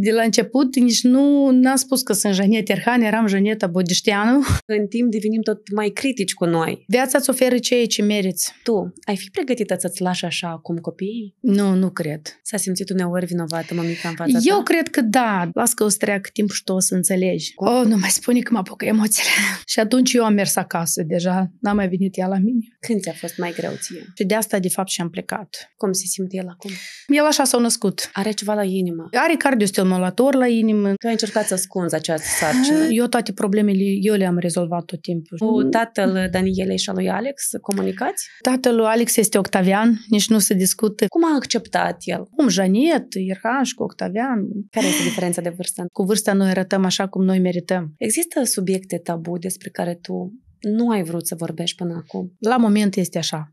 de la început nici nu n-am spus că sunt Janet Erhan, eram Janeta Bodișteanu. În timp devenim tot mai critici cu noi. Viața îți oferă ceea ce meriți. Tu ai fi pregătită să-ți lași așa acum copiii? Nu, nu cred. S-a simțit uneori vinovată mămica în fața Eu ta? cred că da. Las că o să treacă timp și tu o să înțelegi. Cum? Oh, nu mai spune că mă apucă emoțiile. și atunci eu am mers acasă deja. N-a mai venit ea la mine. Când ți-a fost mai greu ție? Și de asta, de fapt, și-am plecat. Cum se simte el acum? El așa s-a născut. Are ceva la inimă. Are cardiostil m la inimă. Tu ai încercat să ascunzi această sarcină. Eu toate problemele, eu le-am rezolvat tot timpul. Cu tatăl Danielei și al lui Alex comunicați? Tatăl lui Alex este Octavian, nici nu se discută. Cum a acceptat el? Cum Janet, Irhaș, cu Octavian. Care este diferența de vârstă? Cu vârsta noi arătăm așa cum noi merităm. Există subiecte tabu despre care tu nu ai vrut să vorbești până acum? La moment este așa.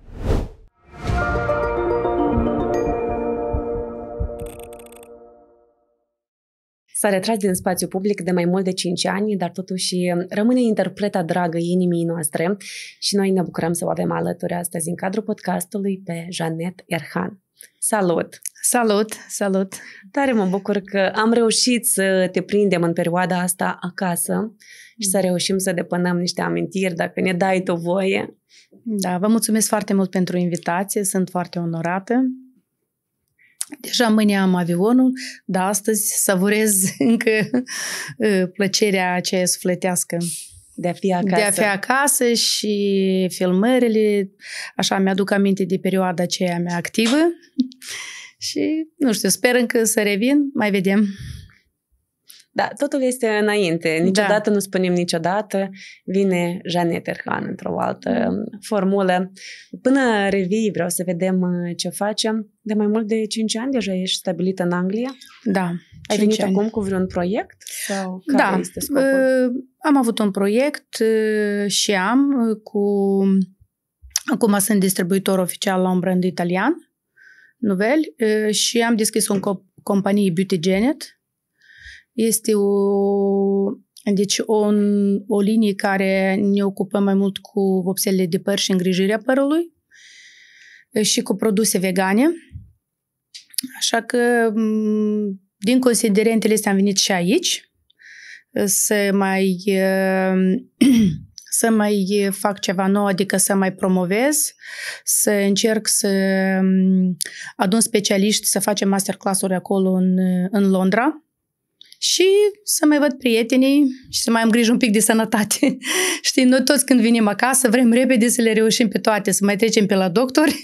S-a retras din spațiu public de mai mult de 5 ani, dar totuși rămâne interpreta dragă inimii noastre și noi ne bucurăm să o avem alături astăzi în cadrul podcastului pe Janet Erhan. Salut! Salut, salut! Tare mă bucur că am reușit să te prindem în perioada asta acasă și să reușim să depănăm niște amintiri, dacă ne dai tu voie. Da, vă mulțumesc foarte mult pentru invitație, sunt foarte onorată Deja mâine am avionul, dar astăzi savurez încă uh, plăcerea aceea sufletească. De a fi acasă. De a fi acasă și filmările. Așa mi-aduc aminte de perioada aceea mea activă. Și, nu știu, sper încă să revin. Mai vedem. Da, totul este înainte. Da. Niciodată da. nu spunem niciodată. Vine Janet Erhan într-o altă mm. formulă. Până revii, vreau să vedem uh, ce facem. De mai mult de 5 ani deja ești stabilită în Anglia? Da. Ai venit ani. acum cu vreun proiect? Sau da, care da. Este scopul? Uh, am avut un proiect uh, și am cu... Acum sunt distribuitor oficial la un brand italian, Nuvel, și am deschis o companie Beauty Genet, este o, deci o, o linie care ne ocupă mai mult cu vopsele de păr și îngrijirea părului și cu produse vegane. Așa că din considerentele astea am venit și aici să mai să mai fac ceva nou, adică să mai promovez, să încerc să adun specialiști, să facem masterclass-uri acolo în, în Londra, și să mai văd prietenii și să mai am grijă un pic de sănătate. Știi, noi toți când venim acasă vrem repede să le reușim pe toate, să mai trecem pe la doctori,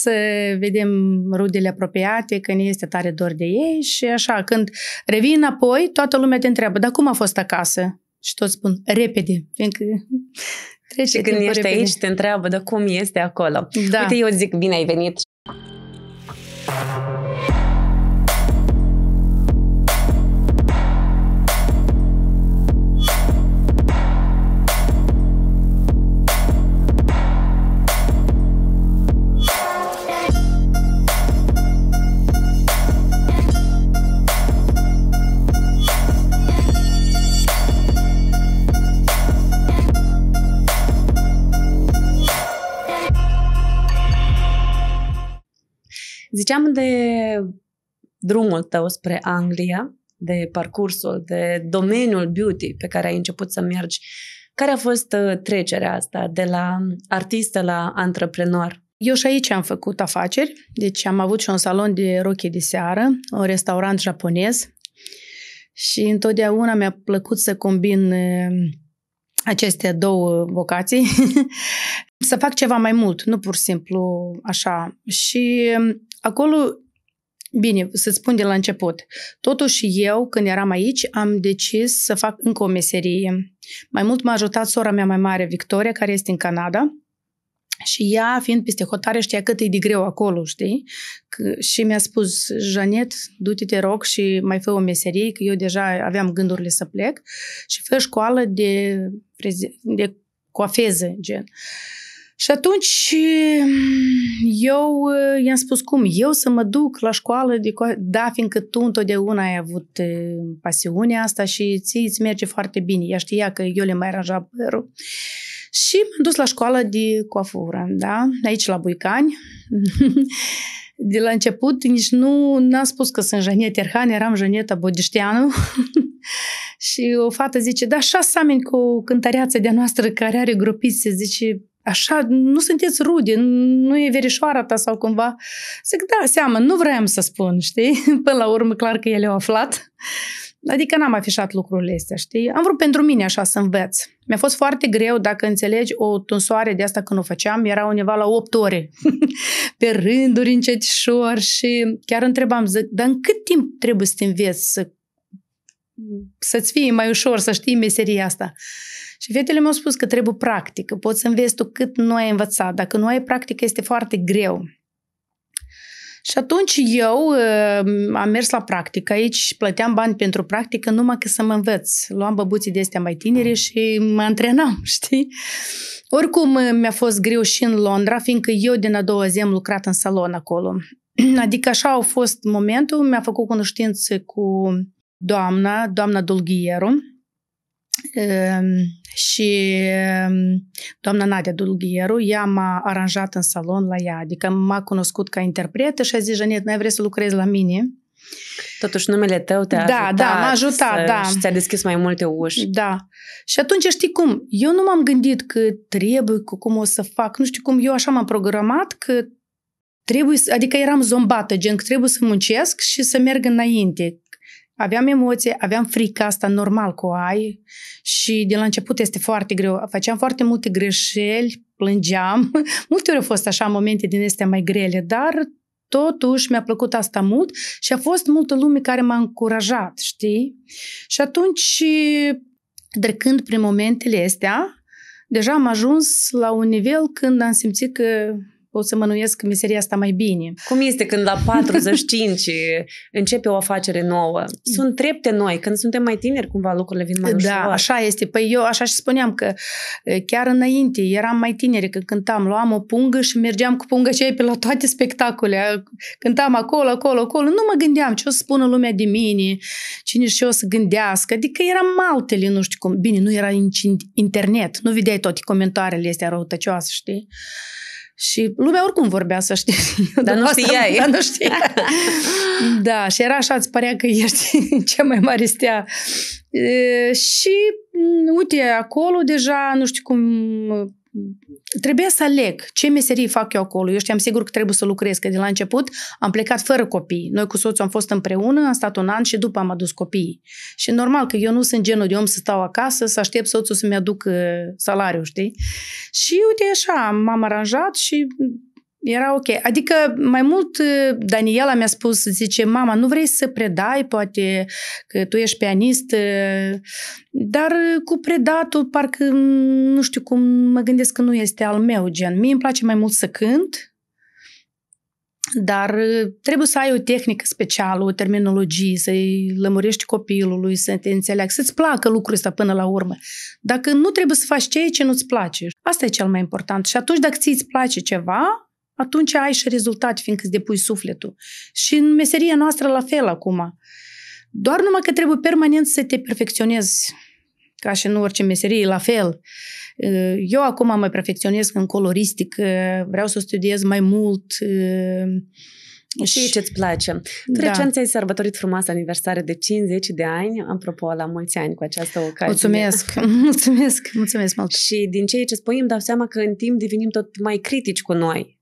să vedem rudele apropiate, că ne este tare dor de ei și așa. Când revin înapoi, toată lumea te întreabă, dar cum a fost acasă? Și toți spun, repede, fiindcă trece Și când ești repede. aici, te întreabă, dar cum este acolo? Da. Uite, eu zic, bine ai venit! Thank you Ziceam de drumul tău spre Anglia, de parcursul, de domeniul beauty pe care ai început să mergi. Care a fost uh, trecerea asta de la artistă la antreprenor? Eu și aici am făcut afaceri, deci am avut și un salon de roche de seară, un restaurant japonez și întotdeauna mi-a plăcut să combin uh, aceste două vocații, să fac ceva mai mult, nu pur și simplu așa. Și um, Acolo, bine, să spun de la început, totuși eu, când eram aici, am decis să fac încă o meserie. Mai mult m-a ajutat sora mea mai mare, Victoria, care este în Canada, și ea, fiind peste hotare, știa cât e de greu acolo, știi? C- și mi-a spus, Janet, du-te, te rog, și mai fă o meserie, că eu deja aveam gândurile să plec. Și fă școală de, de coafeză, gen. Uh, și atunci mm, eu eh, i-am spus cum, eu să mă duc la școală, de co- da, fiindcă tu întotdeauna ai avut eh, pasiunea asta și ți îți merge foarte bine. Ea știa că eu le mai aranja părul. Și m-am dus la școală de coafură, da, aici la Buicani. de la început nici nu n-am spus că sunt Janet Erhan, eram Janeta Bodișteanu. și o fată zice, da, șase oameni cu cântăreața de noastră care are grupițe, zice, așa, nu sunteți rude, nu e verișoara ta sau cumva. Zic, da, seamă, nu vrem să spun, știi? Până la urmă, clar că ele au aflat. Adică n-am afișat lucrurile astea, știi? Am vrut pentru mine așa să înveț. Mi-a fost foarte greu, dacă înțelegi, o tunsoare de asta când o făceam, era undeva la 8 ore. Pe rânduri, încetișor și chiar întrebam, zic, dar în cât timp trebuie să te înveți să, să-ți fie mai ușor să știi meseria asta? Și fetele mi-au spus că trebuie practică, poți să înveți tu cât nu ai învățat. Dacă nu ai practică, este foarte greu. Și atunci eu uh, am mers la practică aici, plăteam bani pentru practică numai că să mă învăț. Luam băbuții de astea mai tineri mm. și mă antrenam, știi? Oricum uh, mi-a fost greu și în Londra, fiindcă eu din a doua zi am lucrat în salon acolo. Adică așa a fost momentul, mi-a făcut cunoștință cu doamna, doamna Dulghieru, Ehm, și ehm, doamna Nadia Dulgheru, ea m-a aranjat în salon la ea, adică m-a cunoscut ca interpretă și a zis, Janet, n-ai vrea să lucrezi la mine? Totuși numele tău te-a da, ajutat, da, m-a ajutat să, da. și ți-a deschis mai multe uși. Da. Și atunci știi cum, eu nu m-am gândit că trebuie, că cum o să fac, nu știu cum, eu așa m-am programat că trebuie, adică eram zombată, gen că trebuie să muncesc și să merg înainte, Aveam emoție, aveam frică asta, normal cu ai și de la început este foarte greu. Făceam foarte multe greșeli, plângeam. Multe ori au fost așa momente din astea mai grele, dar totuși mi-a plăcut asta mult și a fost multă lume care m-a încurajat, știi? Și atunci, trecând prin momentele astea, deja am ajuns la un nivel când am simțit că pot să mănuiesc meseria asta mai bine. Cum este când la 45 începe o afacere nouă? Sunt trepte noi, când suntem mai tineri cumva lucrurile vin mai da, ușor. Da, așa este. Păi eu așa și spuneam că chiar înainte eram mai tineri, când cântam, luam o pungă și mergeam cu punga cei pe la toate spectacole. Cântam acolo, acolo, acolo. Nu mă gândeam ce o să spună lumea de mine, cine și o să gândească. Adică eram altele, nu știu cum. Bine, nu era internet, nu vedeai toate comentariile astea răutăcioase, știi? Și lumea oricum vorbea, să știi. dar nu știai. Dar nu știa. da, și era așa, îți părea că ești cea mai mare stea. E, și mm, uite, acolo deja, nu știu cum, Trebuia să aleg ce meserii fac eu acolo. Eu știam sigur că trebuie să lucrez, că de la început am plecat fără copii. Noi cu soțul am fost împreună, am stat un an și după am adus copiii. Și normal că eu nu sunt genul de om să stau acasă, să aștept soțul să-mi aduc salariul, știi? Și uite așa, m-am aranjat și era ok. Adică, mai mult, uh, Daniela mi-a spus, zice, mama, nu vrei să predai, poate, că tu ești pianist, uh, dar uh, cu predatul, parcă, mm, nu știu cum, mă gândesc că nu este al meu gen. Mie îmi place mai mult să cânt, dar trebuie să ai o tehnică specială, o terminologie, să-i lămurești copilului, să te înțeleagă, să-ți placă lucrul ăsta până la urmă. Dacă nu trebuie să faci ceea ce nu-ți place, asta e cel mai important. Și atunci dacă ți-ți place ceva, atunci ai și rezultate, fiindcă îți depui sufletul. Și în meseria noastră la fel acum. Doar numai că trebuie permanent să te perfecționezi, ca și în orice meserie, la fel. Eu acum mă perfecționez în coloristic. vreau să studiez mai mult, și ce îți place. Tu da. recent ai sărbătorit frumoasă aniversare de 50 de ani, apropo, la mulți ani cu această ocazie. Mulțumesc, mulțumesc, mulțumesc mult. Și din ceea ce spui îmi dau seama că în timp devenim tot mai critici cu noi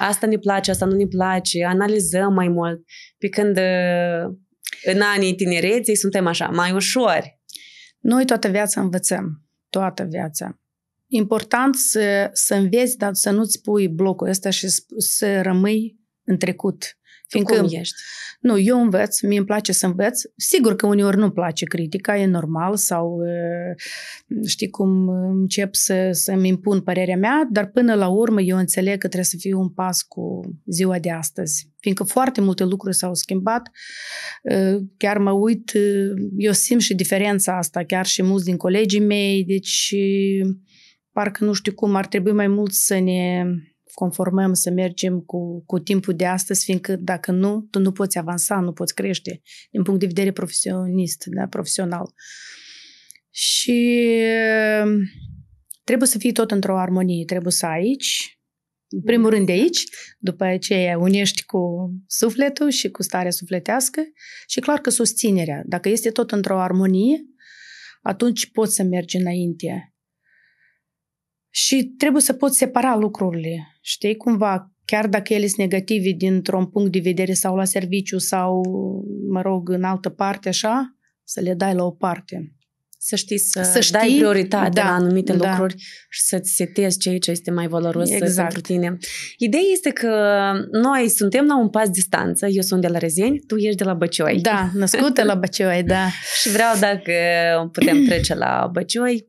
asta ne place, asta nu ne place, analizăm mai mult. Pe când uh, în anii tinereții suntem așa, mai ușori. Noi toată viața învățăm, toată viața. Important să, să înveți, dar să nu-ți pui blocul ăsta și să rămâi în trecut. Fiindcă, cum ești? Nu, eu învăț, mi îmi place să învăț. Sigur că uneori nu-mi place critica, e normal, sau uh, știi cum uh, încep să, să-mi impun părerea mea, dar până la urmă eu înțeleg că trebuie să fiu un pas cu ziua de astăzi. Fiindcă foarte multe lucruri s-au schimbat, uh, chiar mă uit, eu simt și diferența asta, chiar și mulți din colegii mei, deci parcă nu știu cum, ar trebui mai mult să ne conformăm, să mergem cu, cu timpul de astăzi, fiindcă dacă nu, tu nu poți avansa, nu poți crește din punct de vedere profesionist, da, profesional. Și ehm, trebuie să fii tot într-o armonie, trebuie să aici, în primul rând de aici, după aceea unești cu sufletul și cu starea sufletească și clar că susținerea. Dacă este tot într-o armonie, atunci poți să mergi înainte și trebuie să poți separa lucrurile, știi, cumva, chiar dacă ele sunt negative dintr-un punct de vedere sau la serviciu sau, mă rog, în altă parte, așa, să le dai la o parte. Să știi să, să știi, dai prioritate da, la anumite da. lucruri și să-ți setezi ceea ce este mai valoros uh, exact. pentru tine. Ideea este că noi suntem la un pas distanță. Eu sunt de la Rezeni, tu ești de la Băcioi. Da, născută la Băcioi, da. și vreau dacă putem trece la Băcioi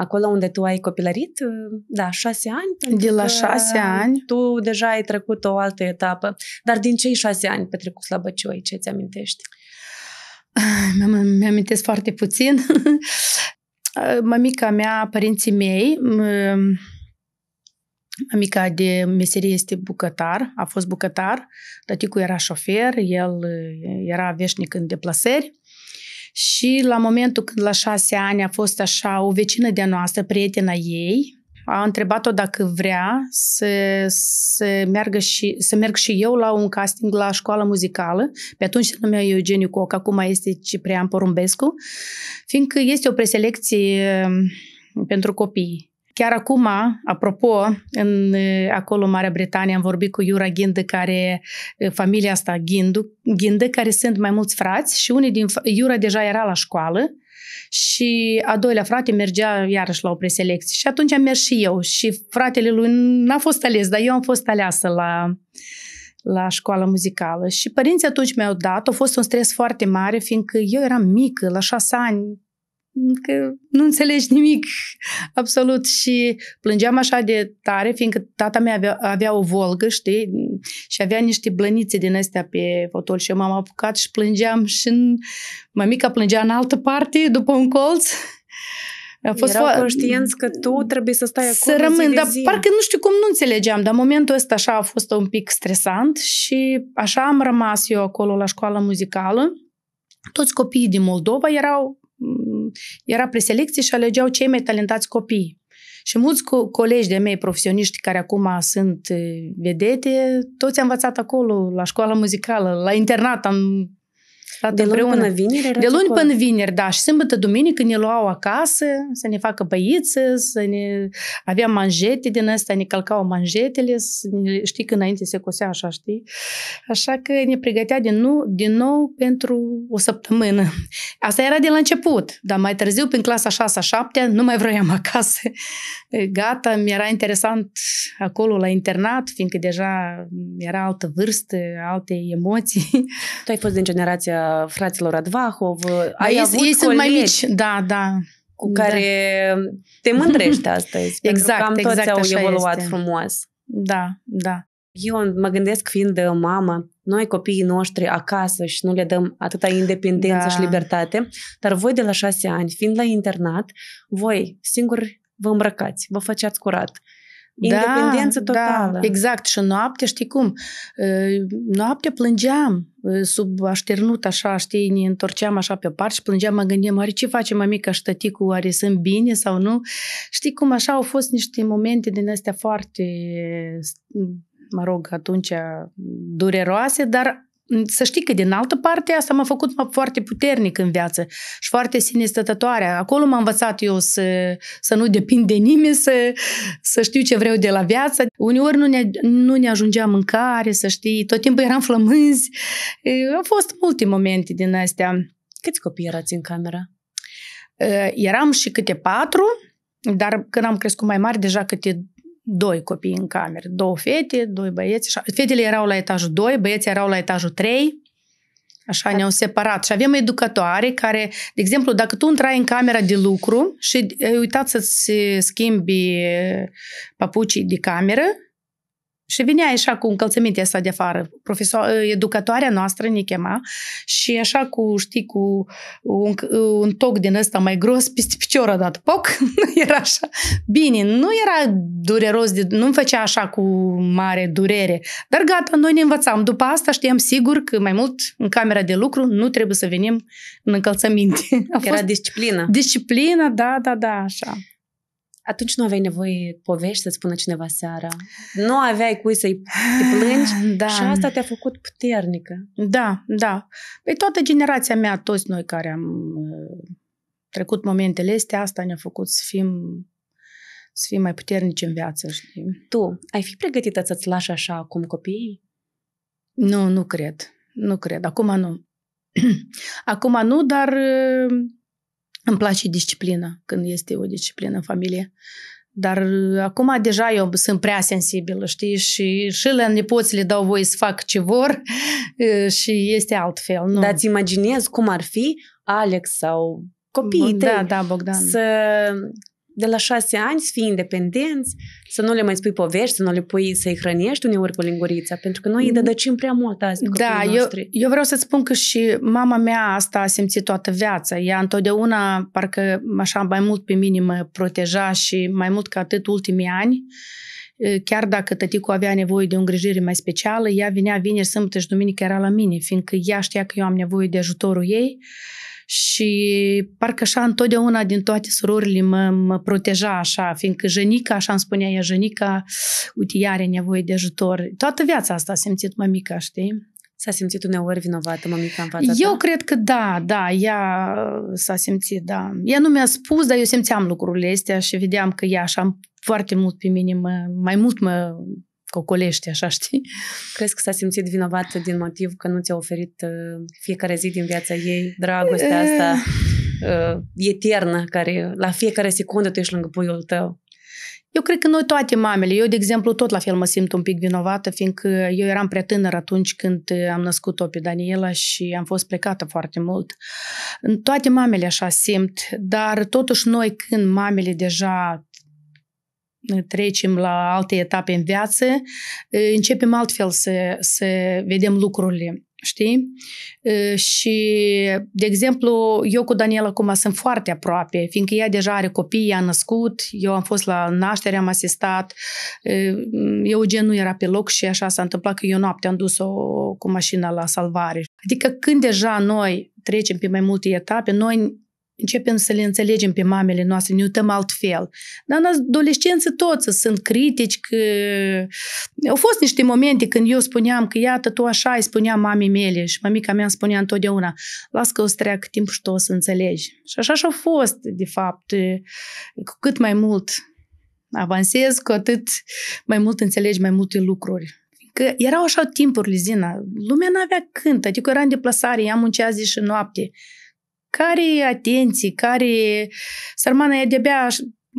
acolo unde tu ai copilărit, uh, da, șase ani. De la șase ani. Tu deja ai trecut o altă etapă. Dar din cei șase ani petrecut la Băcioi, ce ți-amintești? Mi-amintesc foarte puțin. Mămica mea, părinții mei, Mămica de meserie este bucătar, a fost bucătar, tăticul era șofer, el uh, era veșnic în deplasări și la momentul când la șase ani a fost așa, o vecină de-a noastră, prietena ei, a întrebat-o dacă vrea să, să, meargă și, să merg și eu la un casting la școala muzicală. Pe atunci se numea Eugeniu Coc, acum este Ciprian Porumbescu, fiindcă este o preselecție um, pentru copii Chiar acum, apropo, în, eh, acolo în Marea Britanie am vorbit cu Iura Ghindă, care, eh, familia asta Ghindu, Ghindă, care sunt mai mulți frați și unii din, Iura deja era la școală și a doilea frate mergea iarăși la o preselecție. Și atunci am mers și eu și fratele lui n-a fost ales, dar eu am fost aleasă la, la școala muzicală. Și părinții atunci mi-au dat, a fost un stres foarte mare, fiindcă eu eram mică, la șase ani, că nu înțelegi nimic absolut și plângeam așa de tare, fiindcă tata mea avea, avea o volgă, știi, și avea niște blănițe din astea pe fotol și eu m-am apucat și plângeam și în... mămica plângea în altă parte, după un colț a fost Erau fo- conștienți că tu trebuie să stai acolo Să rămân, dar zi. parcă nu știu cum nu înțelegeam, dar momentul ăsta așa a fost un pic stresant și așa am rămas eu acolo la școala muzicală. Toți copiii din Moldova erau era preselecție și alegeau cei mai talentați copii. Și mulți co- colegi de mei profesioniști care acum sunt eh, vedete, toți am învățat acolo, la școala muzicală, la internat am da, de luni până vineri? De luni până vineri, da. Și sâmbătă, duminică ne luau acasă să ne facă băiță, să ne... Aveam manjete din astea, ne călcau manjetele, ne... știi că înainte se cosea așa, știi? Așa că ne pregătea din nou, din nou pentru o săptămână. Asta era de la început, dar mai târziu, prin clasa 6-7, nu mai vroiam acasă. Gata, mi-era interesant acolo la internat, fiindcă deja era altă vârstă, alte emoții. Tu ai fost din generația fraților Advahov. Ai ei, avut ei sunt mai mici, da, da. Cu care da. te mândrești astăzi. exact, pentru că exact, am exact toți au evoluat este. frumos. Da, da. Eu mă gândesc fiind de uh, mamă, noi copiii noștri acasă și nu le dăm atâta independență da. și libertate, dar voi de la șase ani, fiind la internat, voi singuri vă îmbrăcați, vă faceți curat, da, Independență da, totală. Da, exact. Și noaptea, știi cum? Ă, noaptea plângeam ă, sub așternut așa, știi, ne întorceam așa pe parte și plângeam, mă gândeam, oare ce face mămica și tăticul, oare sunt bine sau nu? Știi cum așa au fost niște momente din astea foarte, mă rog, atunci dureroase, dar să știi că din altă parte asta m-a făcut foarte puternic în viață și foarte sinistătătoare. Acolo m-am învățat eu să, să nu depind de nimeni, să, să știu ce vreau de la viață. Uneori nu ne, nu ne ajungea mâncare, să știi, tot timpul eram flămânzi. Au fost multe momente din astea. Câți copii erați în cameră? Eram și câte patru, dar când am crescut mai mari, deja câte doi copii în cameră, două fete, doi băieți. Fetele erau la etajul 2, băieții erau la etajul 3. Așa da. ne-au separat. Și avem educatoare care, de exemplu, dacă tu intrai în camera de lucru și ai uitat să-ți schimbi papucii de cameră, și venea așa cu încălțămintea asta de afară. Profesor, ă, educatoarea noastră ne chema și așa cu, știi, cu un, un toc din ăsta mai gros peste picior a dat poc. era așa. Bine, nu era dureros, de, nu-mi făcea așa cu mare durere. Dar gata, noi ne învățam. După asta știam sigur că mai mult în camera de lucru nu trebuie să venim în încălțăminte. era disciplină. Disciplina, da, da, da, așa. Atunci nu aveai nevoie povești să-ți spună cineva seara. Nu aveai cui să-i te plângi da. și asta te-a făcut puternică. Da, da. Păi toată generația mea, toți noi care am uh, trecut momentele astea, asta ne-a făcut să fim să fim mai puternici în viață, știi? Tu, ai fi pregătită să-ți lași așa acum copiii? Nu, nu cred. Nu cred. Acum nu. Acum nu, dar uh, îmi place disciplina când este o disciplină în familie. Dar uh, acum deja eu sunt prea sensibilă, știi, și și la nepoți le dau voie să fac ce vor uh, și este altfel. Nu. Dar îți imaginezi cum ar fi Alex sau copiii da, tăi da, da, Bogdan. să de la șase ani să fii independenți, să nu le mai spui povești, să nu le pui să-i hrănești uneori cu lingurița, pentru că noi îi mm. dădăcim prea mult azi Da, eu, noștri. eu vreau să-ți spun că și mama mea asta a simțit toată viața. Ea întotdeauna, parcă așa mai mult pe mine mă proteja și mai mult ca atât ultimii ani, chiar dacă tăticul avea nevoie de o îngrijire mai specială, ea vinea vineri, sâmbătă și duminică era la mine, fiindcă ea știa că eu am nevoie de ajutorul ei și parcă așa întotdeauna din toate surorile mă, mă proteja așa, fiindcă Jenica, așa îmi spunea ea, Jenica, uite, ea are nevoie de ajutor. Toată viața asta a simțit mămica, știi? S-a simțit uneori vinovată mămica în fața Eu ta? cred că da, da, ea uh, s-a simțit, da. Ea nu mi-a spus, dar eu simțeam lucrurile astea și vedeam că ea așa foarte mult pe mine, mă, mai mult mă cocolești, așa știi. Crezi că s-a simțit vinovată din motiv că nu ți-a oferit uh, fiecare zi din viața ei dragostea e... asta uh, eternă, care la fiecare secundă tu ești lângă puiul tău? Eu cred că noi toate mamele, eu de exemplu tot la fel mă simt un pic vinovată, fiindcă eu eram prea tânăr atunci când am născut-o pe Daniela și am fost plecată foarte mult. Toate mamele așa simt, dar totuși noi când mamele deja trecem la alte etape în viață, eh, începem altfel să, să vedem lucrurile, știi? Eh, și, de exemplu, eu cu Daniela acum sunt foarte aproape, fiindcă ea deja are copii, ea a născut, eu am fost la naștere, am asistat, eh, Eugen nu era pe loc și așa s-a întâmplat că eu noapte am dus-o cu mașina la salvare. Adică când deja noi trecem pe mai multe etape, noi începem să le înțelegem pe mamele noastre, ne uităm altfel. Dar în adolescență toți sunt critici, că au fost niște momente când eu spuneam că iată tu așa îi spuneam mamei mele și mămica mea îmi spunea întotdeauna, las că o să treacă timp și tu o să înțelegi. Și așa și-a fost, de fapt, cu cât mai mult avansez, cu atât mai mult înțelegi mai multe lucruri că erau așa timpuri, Lizina, lumea n-avea cânt, adică eram de deplasare, ea muncea zi și noapte care atenții, care sărmana e de-abia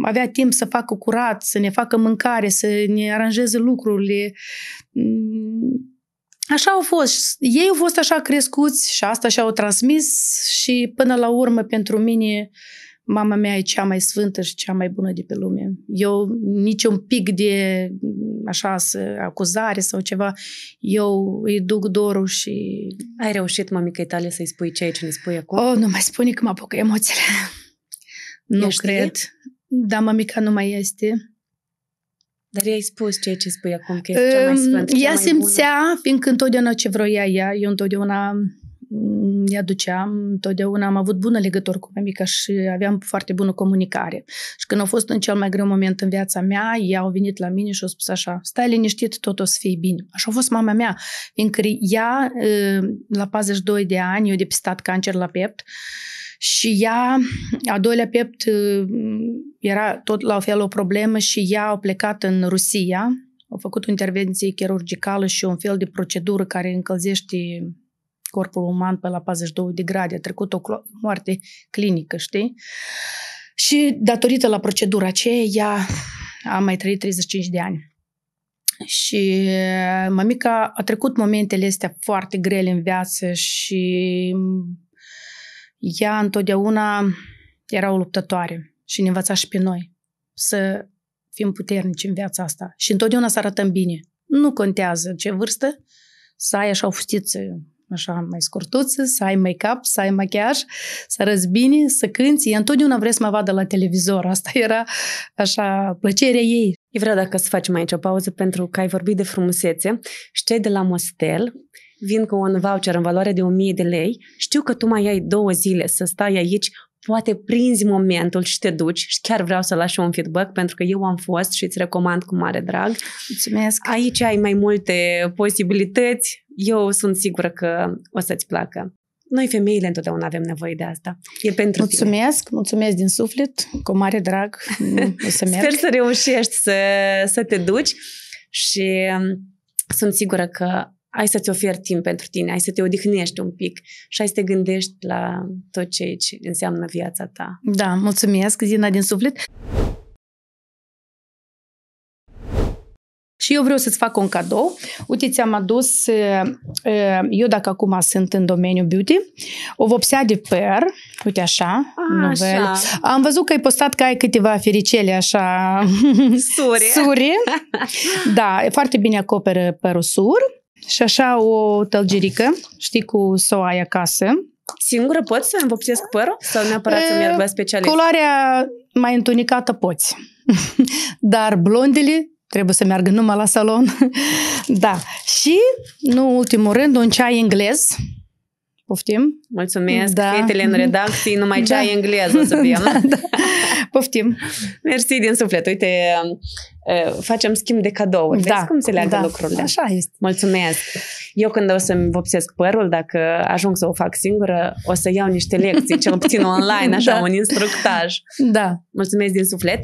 avea timp să facă curat, să ne facă mâncare, să ne aranjeze lucrurile. Mm, așa au fost. Ei au fost așa crescuți și asta și-au transmis și până la urmă pentru mine uh, mama mea e cea mai sfântă și cea mai bună de pe lume. Eu nici un pic de așa acuzare sau ceva, eu îi duc dorul și... Ai reușit, mămică tale, să-i spui ceea ce ne spui acum? Oh, nu mai spune că mă apucă emoțiile. nu Ești cred. Da, mamica nu mai este. Dar i-ai spus ceea ce spui acum, că ești cea mai sfântă, Ea mai simțea, bună. fiindcă întotdeauna ce vroia ea, eu întotdeauna îi aduceam, totdeauna am avut bună legătură cu mămica și aveam foarte bună comunicare. Și când a fost în cel mai greu moment în viața mea, ea au venit la mine și au spus așa, stai liniștit, tot o să fie bine. Așa a fost mama mea, fiindcă ea, la 42 de ani, eu depistat cancer la piept și ea, a doilea piept, era tot la fel o problemă și ea a plecat în Rusia, au făcut o intervenție chirurgicală și un fel de procedură care încălzește corpul uman pe la 42 de grade, a trecut o moarte clinică, știi? Și datorită la procedura aceea, ea a mai trăit 35 de ani. Și uh, mămica a trecut momentele astea foarte grele în viață și mm, ea întotdeauna era o luptătoare și ne învăța și pe noi să fim puternici în viața asta și întotdeauna să arătăm bine. Nu contează ce vârstă, să ai așa o fustiță așa mai scurtuță, să ai make-up, să ai machiaj, să arăți bine, să cânți. Ea întotdeauna vrea să mă vadă la televizor. Asta era așa plăcerea ei. E vreau dacă să facem aici o pauză pentru că ai vorbit de frumusețe și cei de la Mostel vin cu un voucher în valoare de 1000 de lei. Știu că tu mai ai două zile să stai aici poate prinzi momentul și te duci și chiar vreau să lași un feedback pentru că eu am fost și îți recomand cu mare drag. Mulțumesc! Aici ai mai multe posibilități, eu sunt sigură că o să-ți placă. Noi femeile întotdeauna avem nevoie de asta. E pentru Mulțumesc, tine. mulțumesc din suflet, cu mare drag. O să merg. Sper să reușești să, să te duci și um, sunt sigură că ai să-ți oferi timp pentru tine, ai să te odihnești un pic și ai să te gândești la tot ce înseamnă viața ta. Da, mulțumesc, Zina, din suflet. Și eu vreau să-ți fac un cadou. Uite, ți-am adus, eh, eh, eu dacă acum sunt în domeniul beauty, o vopsea de păr, uite așa, A, Așa. Am văzut că ai postat că ai câteva fericele așa... Sure. Sure. Da, foarte bine acoperă părul sur. Și așa o tălgerică, știi, cu soa acasă. Singură poți să învopsesc părul? Sau neapărat să merg eh, la specialist? Culoarea mai întunicată poți. Dar blondele trebuie să meargă numai la salon. da. Și, nu ultimul rând, un ceai englez. Poftim. Mulțumesc, da. fetele în redacție, numai da. ceai englez o să bem. da, da. Poftim. Mersi din suflet. Uite, facem schimb de cadouri. Da. Vezi cum se leagă da. lucrurile. Așa este. Mulțumesc. Eu când o să-mi vopsesc părul, dacă ajung să o fac singură, o să iau niște lecții, cel puțin online, așa, da. un instructaj. Da. Mulțumesc din suflet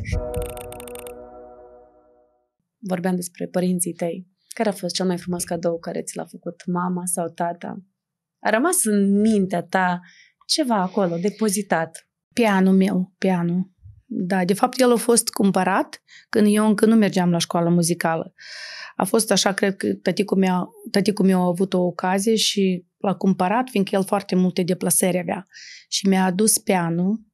vorbeam despre părinții tăi. Care a fost cel mai frumos cadou care ți l-a făcut mama sau tata? A rămas în mintea ta ceva acolo, depozitat. Pianul meu, pianul. Da, de fapt el a fost cumpărat când eu încă nu mergeam la școală muzicală. A fost așa, cred că tăticul meu, tăticul meu a avut o ocazie și l-a cumpărat, fiindcă el foarte multe deplasări avea. Și mi-a adus pianul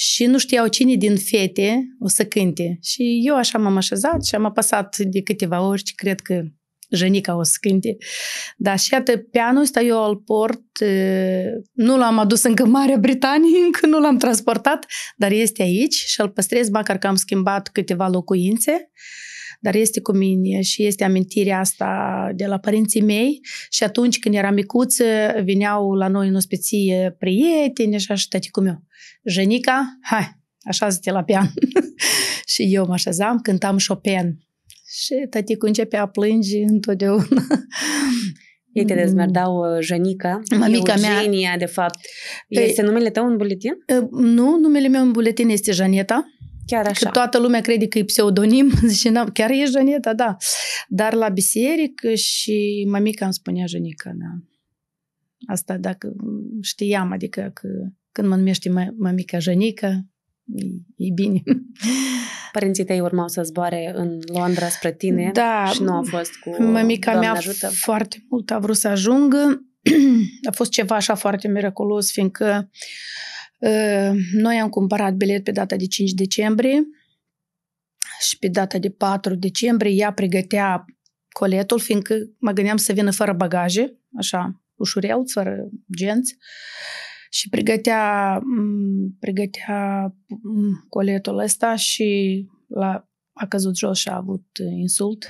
și nu știau cine din fete o să cânte. Și eu așa m-am așezat și am apăsat de câteva ori și cred că Jenica o să cânte. Dar și iată, pianul ăsta eu îl port, nu l-am adus încă în Marea Britanie, încă nu l-am transportat, dar este aici și îl păstrez, măcar că am schimbat câteva locuințe. Uh, dar este cu mine și este amintirea asta de la părinții mei și atunci când eram micuță, veneau la noi în ospeție prieteni, așa și cum eu. Jenica, hai, așa te la pian. și eu mă așezam, cântam Chopin. Și tăticu începea a plânge întotdeauna. Ei te mm. dezmerdau uh, Jenica, Mamica Eugenia, mea. de fapt. Păi- este numele tău în buletin? Uh, nu, numele meu în buletin este Janeta. Chiar așa. Că toată lumea crede că e pseudonim, zice, n chiar e Janeta, da. Dar la biserică și mamica îmi spunea Janica, da. Asta dacă știam, adică că când mă numește mă, mamica Janica, e, e bine. Părinții tăi urmau să zboare în Londra spre tine da, și nu a fost cu Mămica mea ajută. foarte mult a vrut să ajungă. a fost ceva așa foarte miraculos, fiindcă uh, Ă, noi am cumpărat bilet pe data de 5 decembrie și pe data de 4 decembrie ea pregătea coletul, fiindcă mă gândeam să vină fără bagaje, așa, ușurel, fără genți. Și pregătea, pregătea coletul ăsta și la, a căzut jos și a avut insult.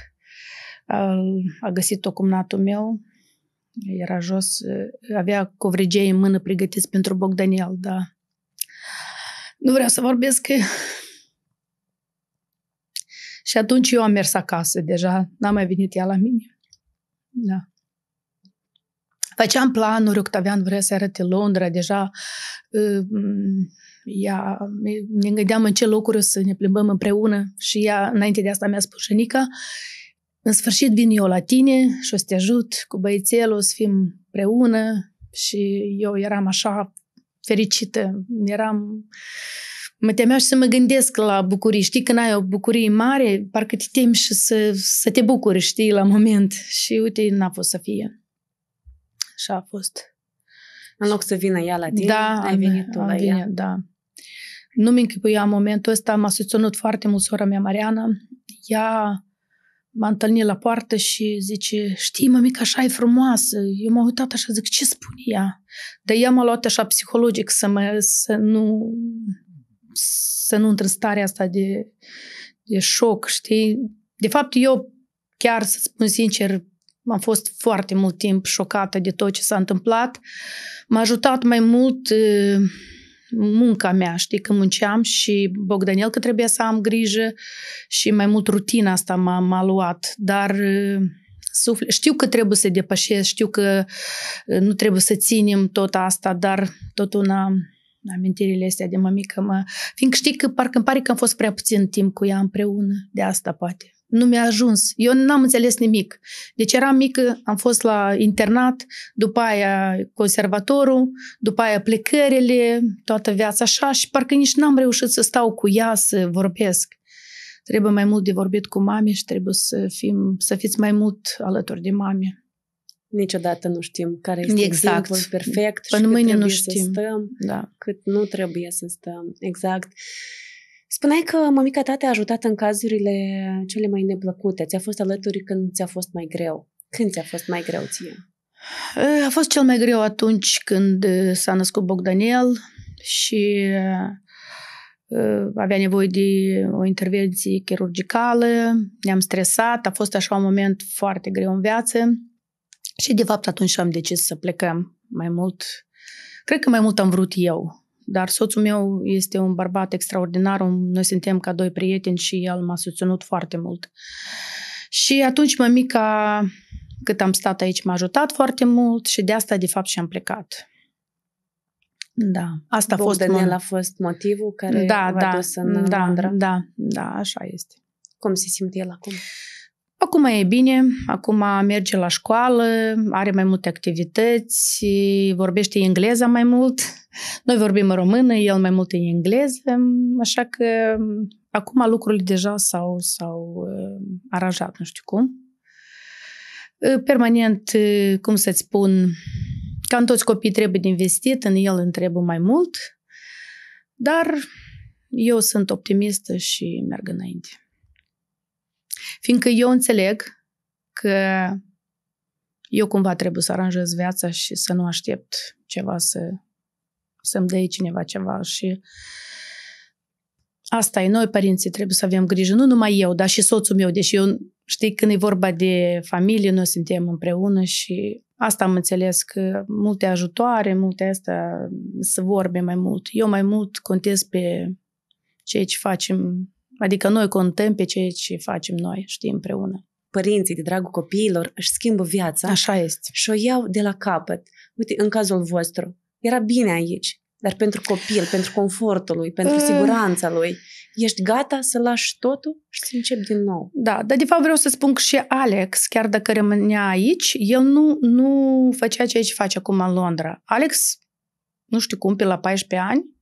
A, a găsit-o cumnatul meu, era jos, avea covrigei în mână pregătiți pentru Bogdaniel, da. Nu vreau să vorbesc că... Și atunci eu am mers acasă deja, n-a mai venit ea la mine. Da. Făceam planuri, Octavian vrea să arate Londra, deja uh, ea, ne gândeam în ce locuri să ne plimbăm împreună și ea, înainte de asta, mi-a spus Șenica, în sfârșit vin eu la tine și o să te ajut cu băiețelul, o să fim împreună și eu eram așa fericită. Eram... Mă temeam și să mă gândesc la bucurii. Știi, când ai o bucurie mare, parcă te temi și să, să te bucuri, știi, la moment. Și uite, n-a fost să fie. Și a fost. În loc să vină ea la tine, da, ai venit tu la vine, ea. Da. Nu mi închipuia momentul ăsta, m-a susținut foarte mult sora mea Mariana. Ea m-a întâlnit la poartă și zice, știi, mămica, așa e frumoasă. Eu m-am uitat așa, zic, ce spune ea? De ea m-a luat așa psihologic să, mă, să nu să nu într starea asta de, de șoc, știi? De fapt, eu chiar, să spun sincer, am fost foarte mult timp șocată de tot ce s-a întâmplat. M-a ajutat mai mult uh, munca mea, știi, că munceam și Bogdanel că trebuia să am grijă și mai mult rutina asta m-a, m-a luat, dar uh, suflet. Știu că trebuie să depășesc, știu că uh, nu trebuie să ținem tot asta, dar tot una amintirile astea de mămică mă... Fiindcă știi că parcă îmi pare că am fost prea puțin timp cu ea împreună, de asta poate nu mi-a ajuns. Eu n-am înțeles nimic. Deci eram mică, am fost la internat, după aia conservatorul, după aia plecările, toată viața așa și parcă nici n-am reușit să stau cu ea să vorbesc. Trebuie mai mult de vorbit cu mame și trebuie să, fim, să fiți mai mult alături de mame. Niciodată nu știm care este exact. timpul perfect Până și cât trebuie nu știm. să stăm, da. cât nu trebuie să stăm. Exact. Spuneai că mămica ta te-a ajutat în cazurile cele mai neplăcute. Ți-a fost alături când ți-a fost mai greu. Când ți-a fost mai greu ție? A fost cel mai greu atunci când s-a născut Bogdanel și avea nevoie de o intervenție chirurgicală, ne-am stresat, a fost așa un moment foarte greu în viață și de fapt atunci am decis să plecăm mai mult. Cred că mai mult am vrut eu dar soțul meu este un bărbat extraordinar, un, noi suntem ca doi prieteni și el m-a susținut foarte mult. Și atunci mămica, cât am stat aici, m-a ajutat foarte mult și de asta, de fapt, și-am plecat. Da, asta a fost, mon... a fost motivul care da, v-a da, dus în da, Londra. Da, da, așa este. Cum se simte el acum? Acum e bine, acum merge la școală, are mai multe activități, vorbește engleza mai mult. Noi vorbim română, el mai mult în engleză, așa că acum lucrurile deja s-au, s-au uh, aranjat, nu știu cum. Uh, permanent, uh, cum să-ți spun, ca în toți copiii trebuie investit, în el îmi trebuie mai mult, dar eu sunt optimistă și merg înainte. Fiindcă eu înțeleg că eu cumva trebuie să aranjez viața și să nu aștept ceva să să-mi dea cineva ceva și asta e, noi părinții trebuie să avem grijă, nu numai eu, dar și soțul meu, deși eu, știi, când e vorba de familie, noi suntem împreună și asta am înțeles că multe ajutoare, multe astea, să vorbe mai mult. Eu mai mult contez pe ceea ce facem Adică noi contăm pe ceea ce facem noi, știi, împreună. Părinții, de dragul copiilor, își schimbă viața. Așa este. Și o iau de la capăt. Uite, în cazul vostru, era bine aici, dar pentru copil, pentru confortul lui, pentru eh. siguranța lui, ești gata să lași totul și să începi din nou. Da, dar de fapt vreau să spun că și Alex, chiar dacă rămânea aici, el nu, nu făcea ceea ce face acum în Londra. Alex, nu știu cum, pe la 14 ani,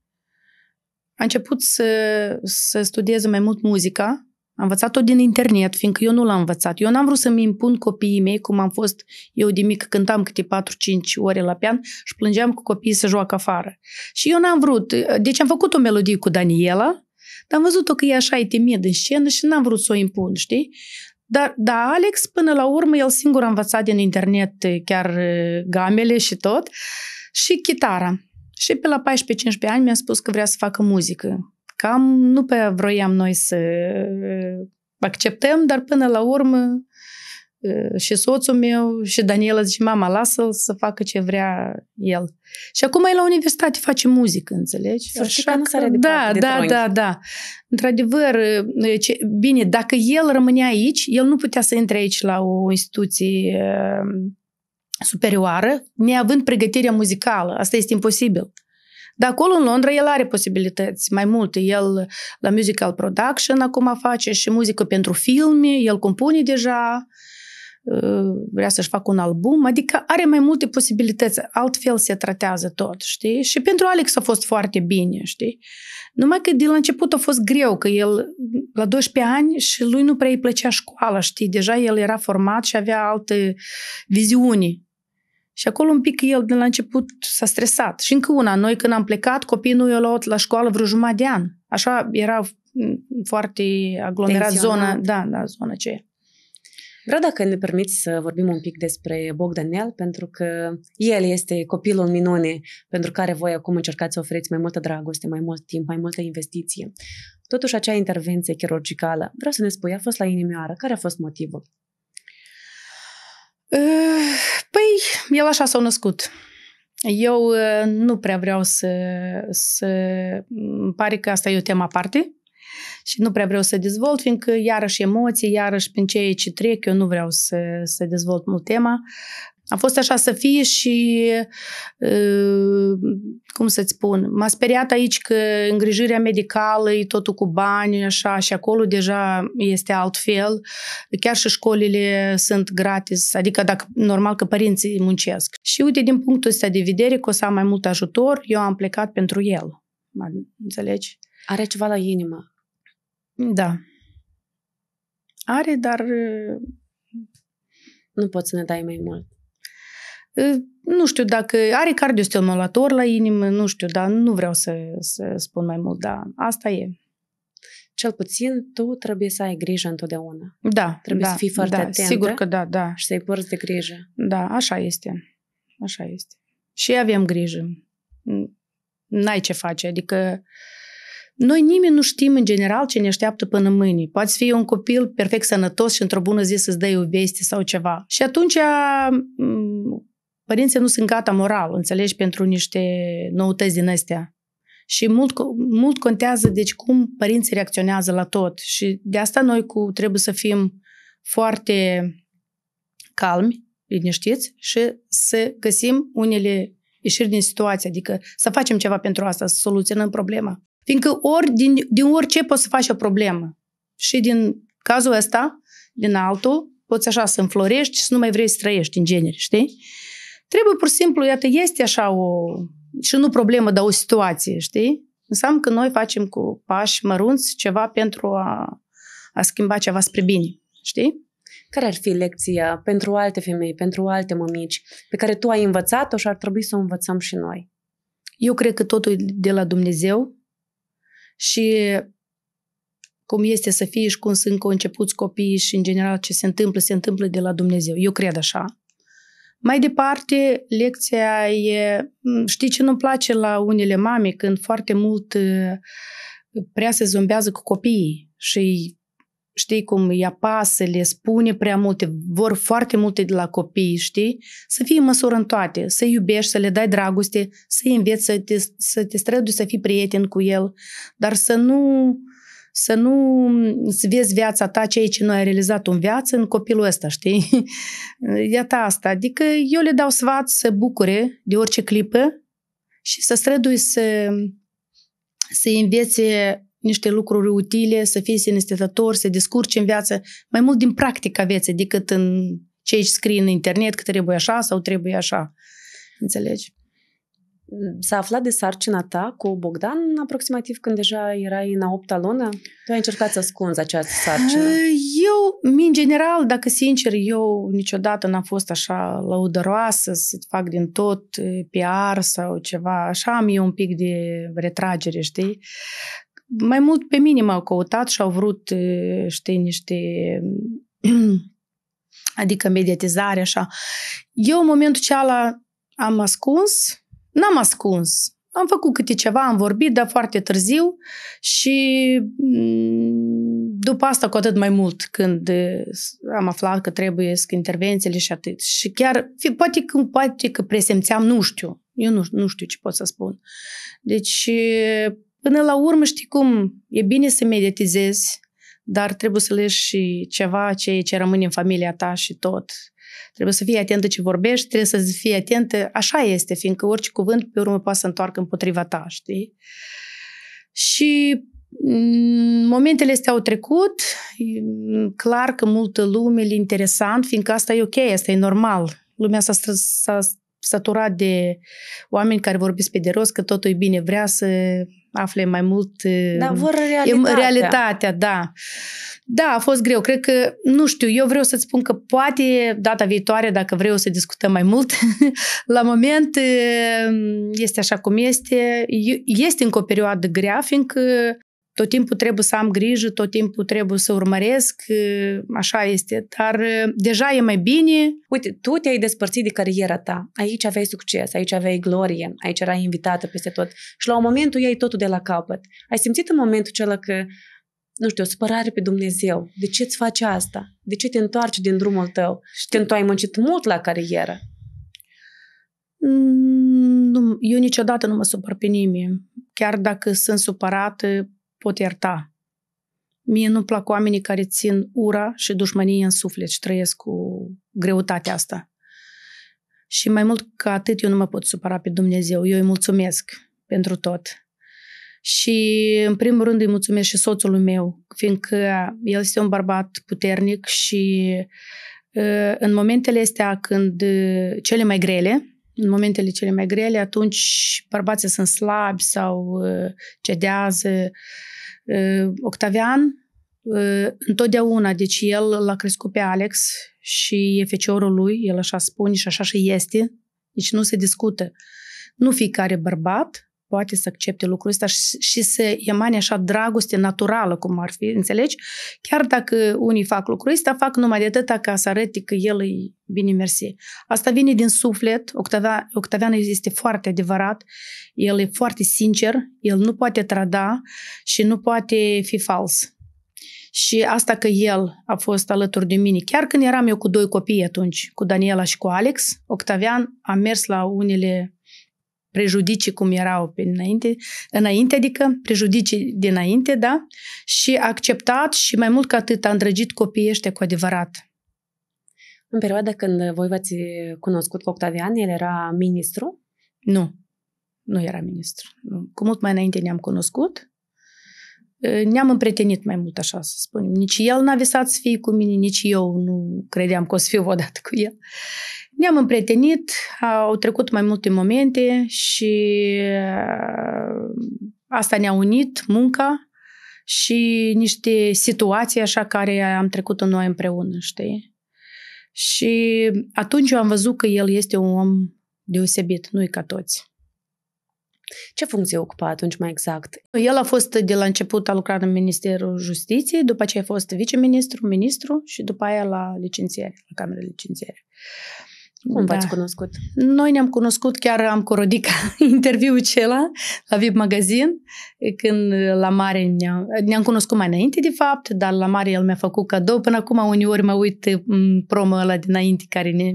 a început să, să studieze mai mult muzica. Am învățat tot din internet, fiindcă eu nu l-am învățat. Eu n-am vrut să-mi impun copiii mei cum am fost eu de mic, cântam câte 4-5 ore la pian și plângeam cu copiii să joacă afară. Și eu n-am vrut. Deci am făcut o melodie cu Daniela, dar am văzut-o că e așa, e timid în scenă și n-am vrut să o impun, știi? Dar, da, Alex, până la urmă, el singur a învățat din internet chiar gamele și tot și chitara. Și pe la 14-15 ani mi-a spus că vrea să facă muzică. Cam nu pe vroiam noi să acceptăm, dar până la urmă uh, și soțul meu și Daniela zice, mama, lasă-l să facă ce vrea el. Și acum e la universitate, face muzică, înțelegi? Să că nu s-a da, de da, da, da, da. Într-adevăr, uh, ce, bine, dacă el rămânea aici, el nu putea să intre aici la o instituție uh, superioară, neavând pregătirea muzicală. Asta este imposibil. Dar acolo în Londra el are posibilități mai multe. El la musical production acum face și muzică pentru filme, el compune deja, uh, vrea să-și facă un album, adică are mai multe posibilități, altfel se tratează tot, știi? Și pentru Alex a fost foarte bine, știi? Numai că de la început a fost greu, că el la 12 ani și lui nu prea îi plăcea școala, știi? Deja el era format și avea alte viziuni și acolo un pic el de la început s-a stresat. Și încă una, noi când am plecat, copiii nu i-au luat la școală vreo jumătate de an. Așa era foarte aglomerat Tensionat. zona, da, da, zona aceea. Vreau dacă ne permiți să vorbim un pic despre Bogdanel, pentru că el este copilul minune pentru care voi acum încercați să oferiți mai multă dragoste, mai mult timp, mai multă investiție. Totuși, acea intervenție chirurgicală, vreau să ne spui, a fost la inimioară. Care a fost motivul? Păi, el așa s-a născut. Eu nu prea vreau să, să... pare că asta e o temă aparte și nu prea vreau să dezvolt, fiindcă iarăși emoții, iarăși prin ceea ce trec, eu nu vreau să, să dezvolt mult tema. A fost așa să fie și, uh, cum să-ți spun, m-a speriat aici că îngrijirea medicală e totul cu bani, așa, și acolo deja este altfel. Chiar și școlile sunt gratis, adică dacă, normal că părinții muncesc. Și uite, din punctul ăsta de vedere, că o să am mai mult ajutor, eu am plecat pentru el. Înțelegi? Are ceva la inimă. Da. Are, dar... Uh, nu poți să ne dai mai mult. Ă, nu știu dacă are cardiostimulator la inimă, nu știu, dar nu vreau să, să spun mai mult, dar asta e. Cel puțin tu trebuie să ai grijă întotdeauna. Da, Trebuie da, să fii foarte da, atentă. Sigur că da, da. Și să-i porți de grijă. Da, așa este. Așa este. Și avem grijă. N-ai ce face, adică noi nimeni nu știm în general ce ne așteaptă până mâine. Poate fi un copil perfect sănătos și într-o bună zi să-ți dai o veste sau ceva. Și atunci părinții nu sunt gata moral, înțelegi, pentru niște noutăți din astea. Și mult, mult contează, deci, cum părinții reacționează la tot. Și de asta noi cu trebuie să fim foarte calmi, liniștiți și să găsim unele ieșiri din situație, adică să facem ceva pentru asta, să soluționăm problema. Fiindcă ori, din, din orice poți să faci o problemă. Și din cazul ăsta, din altul, poți așa să înflorești și să nu mai vrei să trăiești în genere, știi? Trebuie pur și simplu, iată, este așa o, și nu problemă, dar o situație, știi? Înseamnă că noi facem cu pași mărunți ceva pentru a, a schimba ceva spre bine, știi? Care ar fi lecția pentru alte femei, pentru alte mămici, pe care tu ai învățat-o și ar trebui să o învățăm și noi? Eu cred că totul e de la Dumnezeu și cum este să fii și cum sunt concepuți copiii și în general ce se întâmplă, se întâmplă de la Dumnezeu. Eu cred așa. Mai departe, lecția e, știi ce nu-mi place la unele mame când foarte mult prea se zombează cu copiii și știi cum îi apasă, le spune prea multe, vor foarte multe de la copii, știi? Să fii în măsură în toate, să iubești, să le dai dragoste, să-i înveți să te, să te strădui să fii prieten cu el, dar să nu uh, să nu să vezi viața ta ceea ce nu ai realizat în viață în copilul ăsta, știi? Iată asta. Adică eu le dau sfat să bucure de orice clipă și să strădui să, să învețe niște lucruri utile, să fie sinistător, să descurce în viață, mai mult din practica vieții decât în ce aici scrie în internet că trebuie așa sau trebuie așa. Înțelegi? s-a aflat de sarcina ta cu Bogdan aproximativ când deja erai în a opta lună? Tu ai încercat să ascunzi această sarcină? Ă, eu, în general, dacă sincer, eu niciodată n-am fost așa lăudăroasă să fac din tot ă, PR sau ceva. Așa am eu un pic de retragere, știi? Mai mult pe mine m-au căutat și au vrut, ă, știi, niște adică mediatizare, așa. Eu, în momentul ceala, am ascuns N-am ascuns. Am făcut câte ceva, am vorbit, dar foarte târziu și mm, după asta cu atât mai mult când am aflat că trebuie să intervențiile și atât. Și chiar, poate că, poate că presemțeam, nu știu. Eu nu, nu știu ce pot să spun. Deci, până la urmă, știi cum, e bine să mediatizezi, dar trebuie să lești și ceva ce, ce rămâne în familia ta și tot. Trebuie să fii atentă ce vorbești, trebuie să fii atentă. Așa este, fiindcă orice cuvânt pe urmă poate să întoarcă împotriva ta, știi? Și mm, momentele astea au trecut, mm, clar că multă lume e interesant, fiindcă asta e ok, asta e normal. Lumea s-a, s-a saturat de oameni care vorbesc pe de rost că totul e bine, vrea să afle mai mult Dar mm, vor realitatea. realitatea, da. Da, a fost greu. Cred că, nu știu, eu vreau să-ți spun că poate data viitoare, dacă vreau să discutăm mai mult, la moment ehm, este așa cum este. Este încă o perioadă grea, fiindcă tot timpul trebuie să am grijă, tot timpul trebuie să urmăresc, ehm, așa este. Dar ehm, deja e mai bine. Uite, tu te-ai despărțit de cariera ta. Aici aveai succes, aici aveai glorie, aici erai invitată peste tot. Și la un moment tu iei totul de la capăt. Ai simțit în momentul acela că nu știu, o supărare pe Dumnezeu. De ce îți faci asta? De ce te întoarci din drumul tău? Și Când tu ai muncit mult la carieră. Mm, nu, eu niciodată nu mă supăr pe nimeni. Chiar dacă sunt supărată, pot ierta. Mie nu plac oamenii care țin ura și dușmănie în suflet și trăiesc cu greutatea asta. Și mai mult ca atât, eu nu mă pot supăra pe Dumnezeu. Eu îi mulțumesc pentru tot. Și, în primul rând, îi mulțumesc și soțului meu, fiindcă el este un bărbat puternic și ă, în momentele astea când ă, cele mai grele, în momentele cele mai grele, atunci bărbații sunt slabi sau ă, cedează. Octavian, întotdeauna, deci el l-a crescut pe Alex și e feciorul lui, el așa spune și așa și este, deci nu se discută. Nu fiecare bărbat poate să accepte lucrul ăsta și, și să emane așa dragoste naturală, cum ar fi, înțelegi? Chiar dacă unii fac lucrul ăsta, fac numai de atâta ca să arăte că el e bine mersi. Asta vine din suflet, Octavian, Octavian este foarte adevărat, el e foarte sincer, el nu poate trada și nu poate fi fals. Și asta că el a fost alături de mine, chiar când eram eu cu doi copii atunci, cu Daniela și cu Alex, Octavian a mers la unele prejudicii cum erau pe înainte, înainte, adică prejudicii dinainte, da? Și acceptat și mai mult ca atât a îndrăgit copiii ăștia cu adevărat. În perioada când voi v-ați cunoscut cu Octavian, el era ministru? Nu, nu era ministru. Cu mult mai înainte ne-am cunoscut. Ă, ne-am împretenit mai mult, așa să spunem. Nici el n-a visat să fie cu mine, nici eu nu credeam că o să fiu odată cu el. Ne-am împretenit, au trecut mai multe momente și uh, asta ne-a unit, munca și niște situații așa care am trecut noi împreună, știi? Și atunci eu am văzut că el este un om deosebit, nu-i ca toți. Ce funcție ocupa atunci mai exact? El a fost de la început, a lucrat în Ministerul Justiției, după ce a fost viceministru, ministru și după aia la licențiere, la Camera de Licențiere. Cum da. v-ați cunoscut? Noi ne-am cunoscut, chiar am corodit Rodica interviul acela la VIP Magazin, când la mare ne-am, ne-am cunoscut mai înainte, de fapt, dar la mare el mi-a făcut cadou. Până acum, uneori mă uit promo ăla dinainte care ne,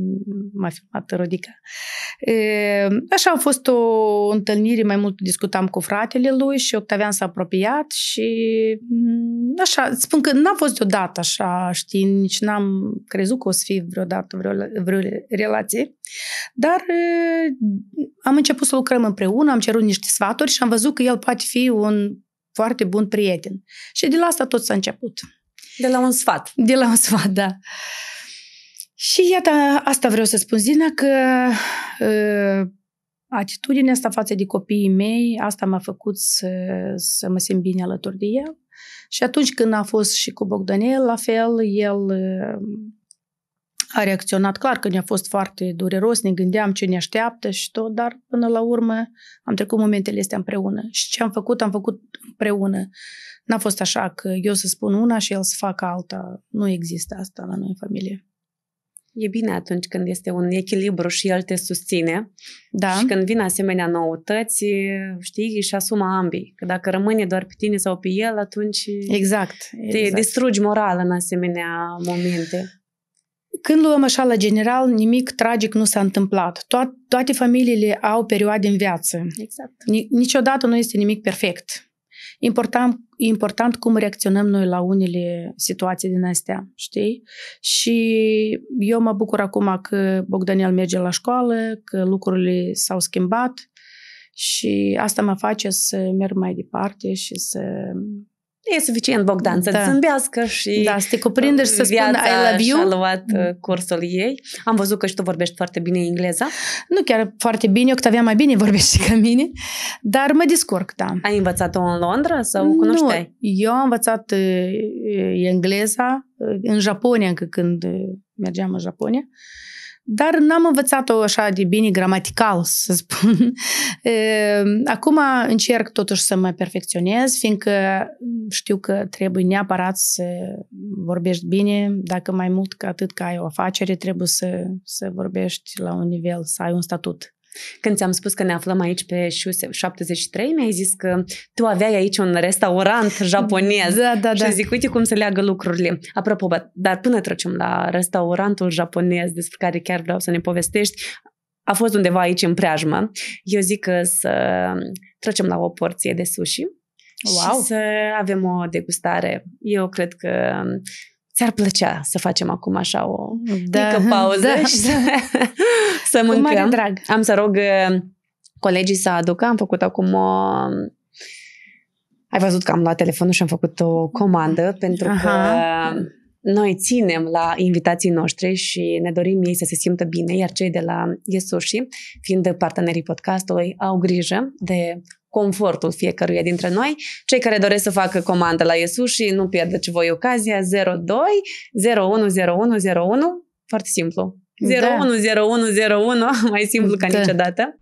m-a filmat Rodica. E, așa a fost o întâlnire, mai mult discutam cu fratele lui și Octavian s-a apropiat și așa, spun că n-a fost deodată așa, știi, nici n-am crezut că o să fie vreodată vreo, vreo relație situație, dar am început să lucrăm împreună, am cerut niște sfaturi și am văzut că el poate fi un foarte bun prieten. Și de la asta tot s-a început. De la un sfat. De la un sfat, da. Și iată, asta vreau să spun, Zina, că uh, atitudinea asta față de copiii mei, asta m-a făcut să, să mă simt bine alături de el. Și atunci când a fost și cu Bogdanel, la fel, el uh, a reacționat clar că ne-a fost foarte dureros, ne gândeam ce ne așteaptă și tot, dar până la urmă am trecut momentele astea împreună. Și ce am făcut, am făcut împreună. N-a fost așa că eu să spun una și el să facă alta. Nu există asta la noi în familie. E bine atunci când este un echilibru și el te susține. Da. Și când vin asemenea noutăți, știi, și asuma ambii. Că dacă rămâne doar pe tine sau pe el, atunci exact, te exact. distrugi moral în asemenea momente. Când luăm așa la general, nimic tragic nu s-a întâmplat. To- toate familiile au perioade în viață. Exact. Niciodată nu este nimic perfect. Important, important cum reacționăm noi la unele situații din astea, știi? Și eu mă bucur acum că Bogdanel merge la școală, că lucrurile s-au schimbat și asta mă face să merg mai departe și să e suficient Bogdan să da. zâmbească și da, să te cuprinde și să uh, spună I love you. a luat uh, cursul ei. Am văzut că și tu vorbești foarte bine engleza. Nu chiar foarte bine, Octavia mai bine vorbește ca mine, dar mă descurc, da. Ai învățat-o în Londra sau nu, cunoșteai? eu am învățat uh, engleza în Japonia, încă când mergeam în Japonia. Uh, dar n-am învățat-o așa de bine gramatical, să spun. Acum încerc totuși să mă perfecționez, fiindcă știu că trebuie neapărat să vorbești bine, dacă mai mult ca atât ca ai o afacere, trebuie să, să vorbești la un nivel, să ai un statut când ți-am spus că ne aflăm aici pe Șuse 73, mi-ai zis că tu aveai aici un restaurant japonez. Da, da, da. Și zic, uite cum se leagă lucrurile. Apropo, dar până trecem la restaurantul japonez despre care chiar vreau să ne povestești, a fost undeva aici în preajmă. Eu zic că să trecem la o porție de sushi wow. și să avem o degustare. Eu cred că ți-ar plăcea să facem acum așa o da, mică da. pauză da. și să, să mâncăm. drag. Am să rog uh, colegii să aducă. Am făcut acum o... Ai văzut că am luat telefonul și am făcut o comandă mm-hmm. pentru Aha. că noi ținem la invitații noștri și ne dorim ei să se simtă bine, iar cei de la Yesushi, fiind partenerii podcastului, au grijă de confortul fiecăruia dintre noi. Cei care doresc să facă comandă la Iesuși, nu pierdeți voi ocazia, 02 010101, foarte simplu. 010101, da. mai simplu ca da. niciodată.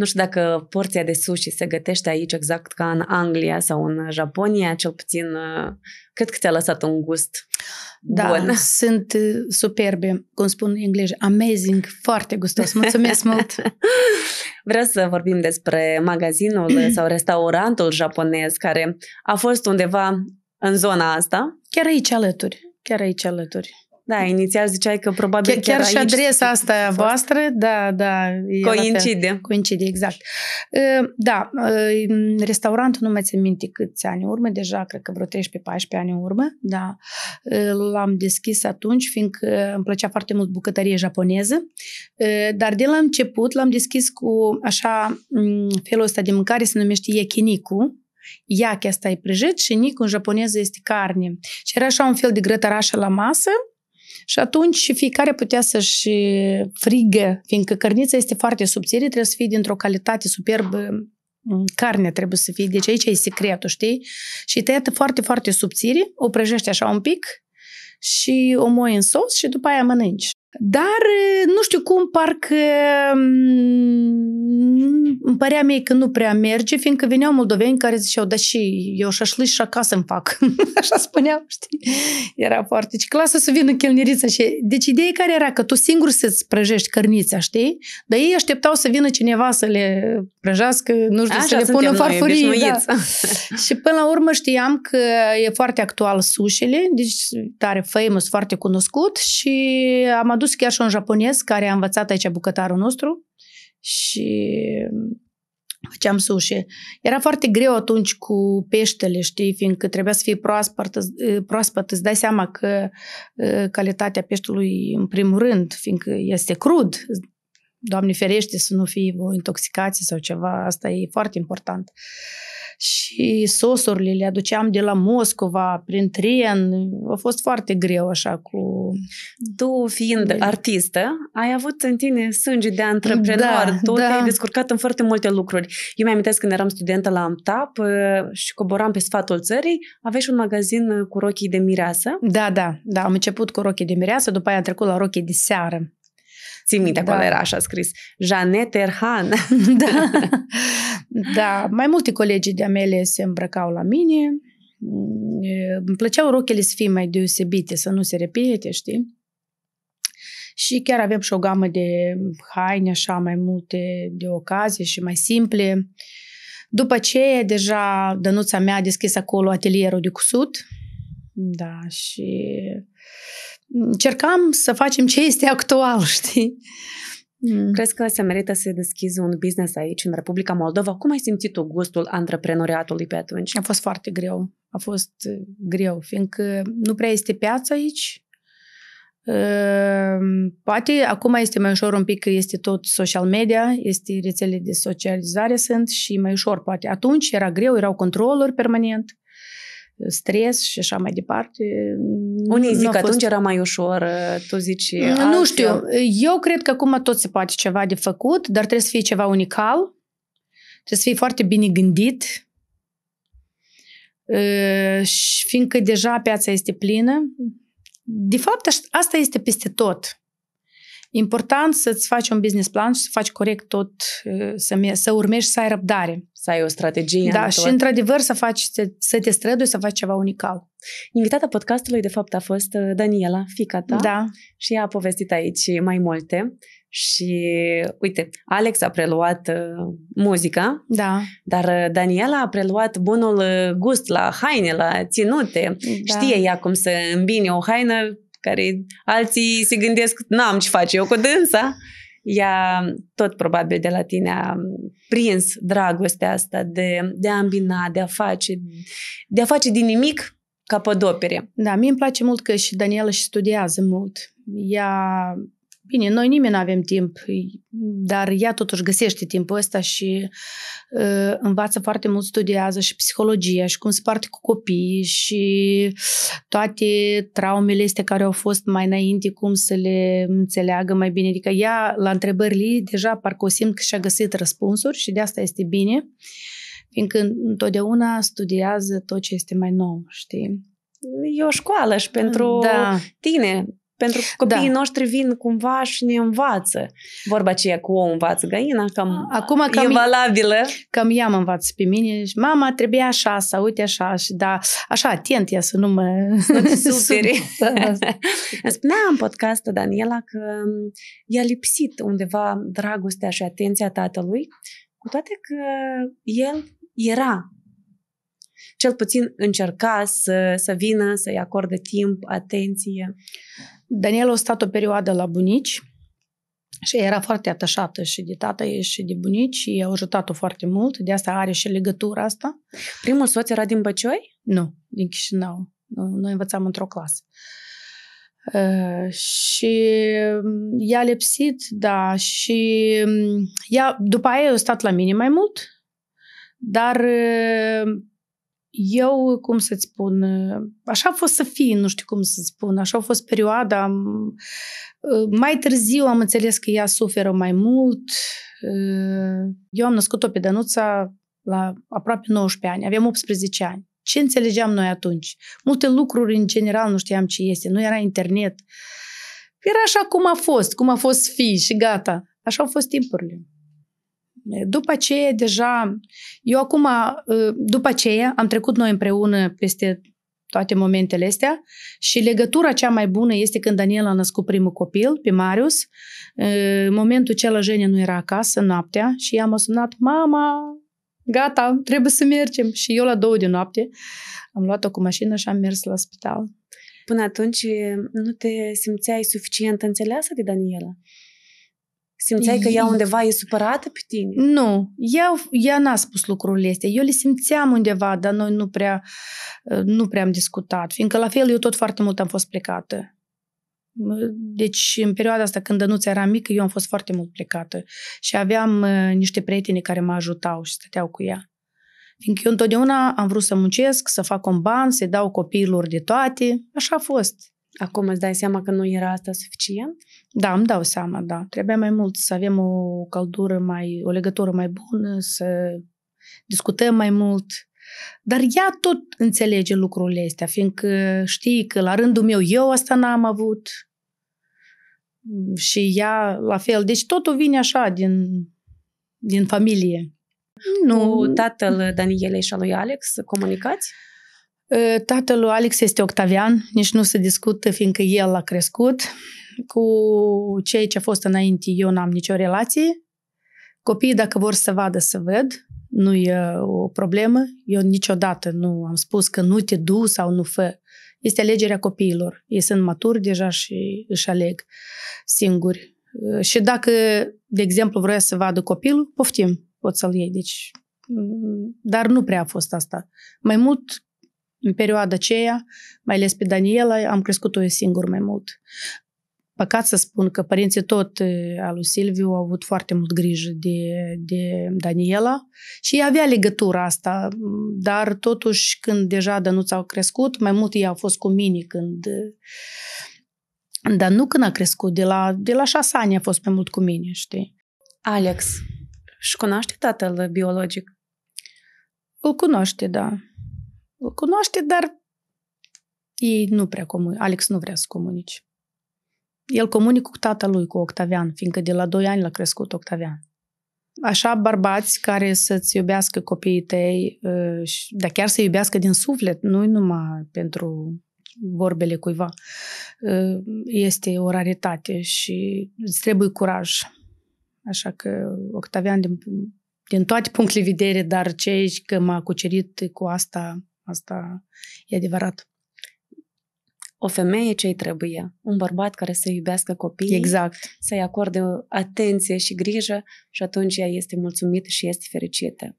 Nu știu dacă porția de sushi se gătește aici exact ca în Anglia sau în Japonia, cel puțin uh, cred că ți-a lăsat un gust da, bun. sunt uh, superbe, cum spun în engleză, amazing, foarte gustos. Mulțumesc mult! Vreau să vorbim despre magazinul sau restaurantul japonez care a fost undeva în zona asta. Chiar aici alături, chiar aici alături. Da, inițial ziceai că probabil chiar, chiar și aici adresa asta a voastră, da, da. Coincide. Coincide, exact. Ă, da, ă, restaurantul, nu mai țin minte câți ani urmă, deja cred că vreo 13-14 ani urmă, da. Ă, l-am deschis atunci, fiindcă îmi plăcea foarte mult bucătărie japoneză, dar de la început l-am deschis cu așa, felul ăsta de mâncare se numește yakiniku, Iache asta e prăjit și nicu în japoneză este carne. Și era așa un fel de grătărașă la masă, și atunci fiecare putea să-și frigă, fiindcă cărnița este foarte subțire, trebuie să fie dintr-o calitate superbă carne trebuie să fie, deci aici e secretul, știi? Și e tăiată foarte, foarte subțire, o prăjești așa un pic și o moi în sos și după aia mănânci. Dar nu știu cum, parcă îmi părea mie că nu prea merge, fiindcă veneau moldoveni care ziceau, da și eu șașliș și acasă îmi fac. Așa spuneau, știi? Era foarte... Și clasă să vină chelnerița și... Deci ideea care era că tu singur să-ți prăjești cărnița, știi? Dar ei așteptau să vină cineva să le prăjească, nu știu, Așa să le pună farfurii. Da. și până la urmă știam că e foarte actual sușele, deci tare famous, foarte cunoscut și am adus chiar și un japonez care a învățat aici bucătarul nostru și făceam sushi. Era foarte greu atunci cu peștele, știi, fiindcă trebuia să fie proaspăt, proaspăt îți dai seama că ă, calitatea peștelui, în primul rând, fiindcă este crud, Doamne ferește să nu fie o intoxicație sau ceva, asta e foarte important. Uh, și sosurile le aduceam de la Moscova, prin tren. A fost foarte greu așa cu... Tu fiind de... artistă, ai avut în tine sânge de antreprenor. Da, tu da. te-ai descurcat în foarte multe lucruri. Eu mi amintesc când eram studentă la AMTAP uh, și coboram pe sfatul țării, aveai și un magazin uh, cu rochii de mireasă. Da, da, da. Am început cu rochii de mireasă, după aia am trecut la rochii de seară. Țin minte da. era așa scris. Janet Erhan. da. da, mai multe colegii de-a mele se îmbrăcau la mine. Mm, îmi plăceau rochele să fie mai deosebite, să nu se repete, știi? Și chiar avem și o gamă de haine așa mai multe de ocazie și mai simple. După ce deja dănuța mea a deschis acolo atelierul de cusut. Da, și Cercam să facem ce este actual, știi? Mm. Crezi că se merită să deschizi un business aici, în Republica Moldova? Cum ai simțit tu gustul antreprenoriatului pe atunci? A fost foarte greu. A fost uh, greu, fiindcă nu prea este piață aici. Uh, poate acum este mai ușor un pic că este tot social media, este rețele de socializare sunt și mai ușor poate. Atunci era greu, erau controluri permanent stres și așa mai departe. Unii zic că fost... atunci era mai ușor, tu zici Nu știu, eu cred că acum tot se poate ceva de făcut, dar trebuie să fie ceva unical, trebuie să fie foarte bine gândit, și fiindcă deja piața este plină, de fapt asta este peste tot important să-ți faci un business plan și să faci corect tot, uh, să, să urmești să ai răbdare. Să ai o strategie. Da, în și într-adevăr să, faci, să, să te strădui să faci ceva unical. Invitata podcastului, de fapt, a fost uh, Daniela, fica ta. Da. Și ea a povestit aici mai multe. Și, uite, Alex a preluat uh, muzica, da. dar uh, Daniela a preluat bunul uh, gust la haine, la ținute. Da. Știe ea cum să îmbine o haină care alții se gândesc, n-am ce face eu cu dânsa. Ea tot probabil de la tine a prins dragostea asta de, de a ambina, de a face, de a face din nimic capodopere. Da, mie îmi place mult că și Daniela și studiază mult. Ea Bine, noi nimeni nu avem timp, dar ea totuși găsește timpul ăsta și uh, învață foarte mult, studiază și psihologia și cum se parte cu copiii și toate traumele este care au fost mai înainte, cum să le înțeleagă mai bine. Adică ea, la întrebările deja parcă o simt că și-a găsit răspunsuri și de asta este bine, fiindcă întotdeauna studiază tot ce este mai nou, știi? e o școală și pentru da. tine. Pentru că da. copiii da. noștri vin cumva și ne învață. Vorba aceea cu o învață găina, cam, Acum, cam e valabilă. Cam ea mă învață pe mine. Mama, trebuie așa, să uite așa. Și da, așa, atent ea să nu mă... superi. Da, da, Spuneam spunea în Daniela că i-a lipsit undeva dragostea și atenția tatălui, cu toate că el era cel puțin încerca să, să vină, să-i acorde timp, atenție. Daniela a stat o perioadă la bunici și era foarte atașată și de tată ei și de bunici și i a ajutat-o foarte mult. De asta are și legătura asta. Primul soț era din Băcioi? Nu, din Chișinău. Noi învățam într-o clasă. Uh, și mm, i-a lepsit, da, și mm, ea, după aia a stat la mine mai mult, dar eu, ă, cum să-ți spun, așa a fost să fie, nu știu cum să spun, așa a fost perioada. Ă, mai târziu am înțeles că ea suferă mai mult. Ă, eu am născut-o pe Dănuța la aproape 19 ani, aveam 18 ani. Ce înțelegeam noi atunci? Multe lucruri, în general, nu știam ce este, nu era internet. Era așa cum a fost, cum a fost fi și gata. Așa au fost timpurile. După aceea, deja, eu acum, ă, după aceea, am trecut noi împreună peste toate momentele astea și legătura cea mai bună este când Daniel a născut primul copil, pe Marius. În ă, momentul acela, Jenia nu era acasă noaptea și i-am sunat, mama, gata, trebuie să mergem. Și eu la două de noapte am luat-o cu mașină și am mers la spital. Până atunci nu te simțeai suficient înțeleasă de Daniela? Simțeai că ea undeva e supărată pe tine? Nu, ea, ea n-a spus lucrurile astea. Eu le simțeam undeva, dar noi nu prea, nu prea am discutat, fiindcă la fel eu tot foarte mult am fost plecată. Deci, în perioada asta, când nu era mică, eu am fost foarte mult plecată și aveam uh, niște prieteni care mă ajutau și stăteau cu ea. Fiindcă eu întotdeauna am vrut să muncesc, să fac un ban, să dau copiilor de toate. Așa a fost. Acum îți dai seama că nu era asta suficient? Da, îmi dau seama, da. Trebuia mai mult să avem o căldură mai, o legătură mai bună, să discutăm mai mult. Dar ea tot înțelege lucrurile astea, fiindcă știi că la rândul meu eu asta n-am avut și ea la fel. Deci totul vine așa din, din familie. Nu. tatăl Danielei și al lui Alex comunicați? Ă, Tatăl lui Alex este Octavian, nici nu se discută, fiindcă el a crescut. Cu cei ce a fost înainte, eu n-am nicio relație. Copiii, dacă vor să vadă, să văd. Nu e o problemă. Eu niciodată nu am spus că nu te du sau nu fă. Este alegerea copiilor. Ei sunt maturi deja și își aleg singuri. Ă, și dacă, de exemplu, vrea să vadă copilul, poftim, pot să-l iei. Deci, dar nu prea a fost asta. Mai mult în perioada aceea, mai ales pe Daniela, am crescut-o singur mai mult. Păcat să spun că părinții tot al lui Silviu au avut foarte mult grijă de, de Daniela și ea avea legătura asta, dar totuși când deja Dănuța au crescut, mai mult ei au fost cu mine când... Dar nu când a crescut, de la, de la șase ani a fost mai mult cu mine, știi? Alex, și cunoaște tatăl biologic? Îl cunoaște, da cunoaște, dar ei nu prea comunică. Alex nu vrea să comunice. El comunică cu tatălui, cu Octavian, fiindcă de la 2 ani l-a crescut Octavian. Așa bărbați care să-ți iubească copiii tăi, uh, dar chiar să iubească din suflet, nu numai pentru vorbele cuiva, uh, este o raritate și îți trebuie curaj. Așa că Octavian, din, din toate punctele de vedere, dar cei că m-a cucerit cu asta, Asta e adevărat. O femeie ce-i trebuie? Un bărbat care să iubească copiii, exact. să-i acorde atenție și grijă și atunci ea este mulțumită și este fericită.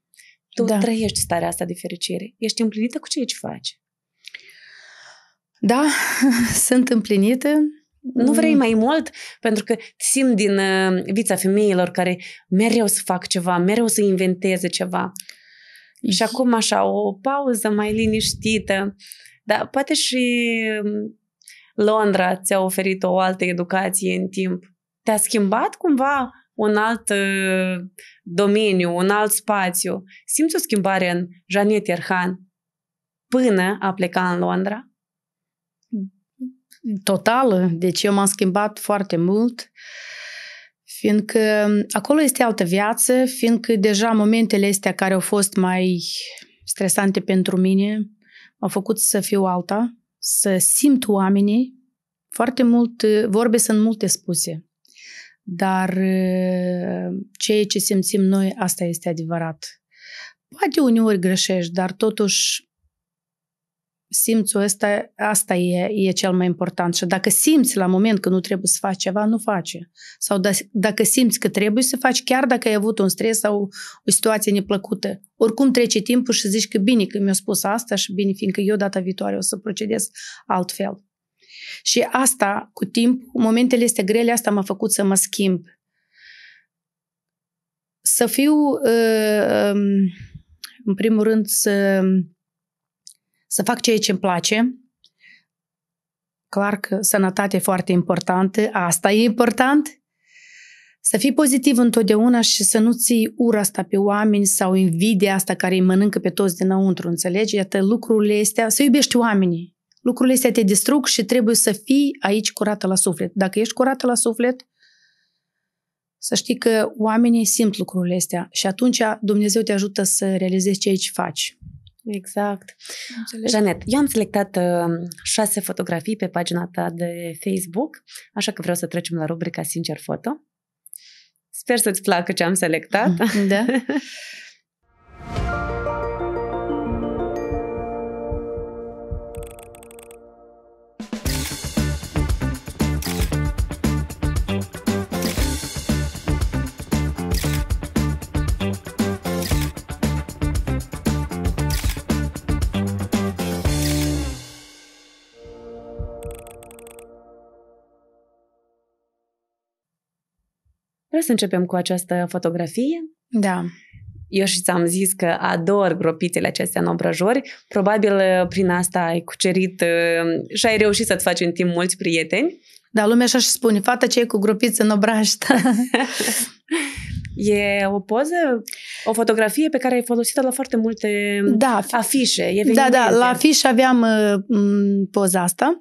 Tu da. trăiești starea asta de fericire. Ești împlinită cu ceea ce faci. Da, sunt împlinită. Nu mm. vrei mai mult? Pentru că simt din uh, vița femeilor care mereu să fac ceva, mereu să inventeze ceva. Și acum așa, o pauză mai liniștită. Dar poate și Londra ți-a oferit o altă educație în timp. Te-a schimbat cumva un alt ă, domeniu, un alt spațiu. Simți o schimbare în Janet Erhan până a pleca în Londra? Totală. Deci eu m-am schimbat foarte mult. Uh, fiindcă mm, acolo este altă viață, fiindcă deja momentele astea care au fost mai stresante pentru mine m-au făcut să fiu alta, să simt oamenii. Foarte mult, vorbe sunt multe spuse, dar mm, ceea ce simțim noi, asta este adevărat. Poate uneori greșești, dar totuși simțul ăsta, asta e, e cel mai important. Și dacă simți la moment că nu trebuie să faci ceva, nu face. Sau da, dacă simți că trebuie să faci, chiar dacă ai avut un stres sau o situație neplăcută, oricum trece timpul și zici că bine că mi-a spus asta și bine, fiindcă eu data viitoare o să procedez altfel. Și asta, cu timp, momentele este grele, asta m-a făcut să mă schimb. Să fiu, uh, um, în primul rând, să să fac ceea ce îmi place. Clar că sănătatea e foarte importantă, asta e important. Să fii pozitiv întotdeauna și să nu ții ura asta pe oameni sau invidia asta care îi mănâncă pe toți dinăuntru, înțelegi? Iată, lucrurile astea, să iubești oamenii. Lucrurile astea te distrug și trebuie să fii aici curată la suflet. Dacă ești curată la suflet, să știi că oamenii simt lucrurile astea și atunci Dumnezeu te ajută să realizezi ce ce faci. Exact. Înțeleg. Janet, eu am selectat uh, șase fotografii pe pagina ta de Facebook, așa că vreau să trecem la rubrica Sincer Foto. Sper să-ți placă ce am selectat. Da. Vreau să începem cu această fotografie? Da. Eu și ți-am zis că ador gropițele acestea în obrăjori. Probabil uh, prin asta ai cucerit uh, și ai reușit să-ți faci în timp mulți prieteni. Da, lumea așa și spune, fata ce cu gropiță în obraj. E o poză, o fotografie pe care ai folosit-o la foarte multe da, afișe. Evenimente. Da, da, la afiș aveam uh, poza asta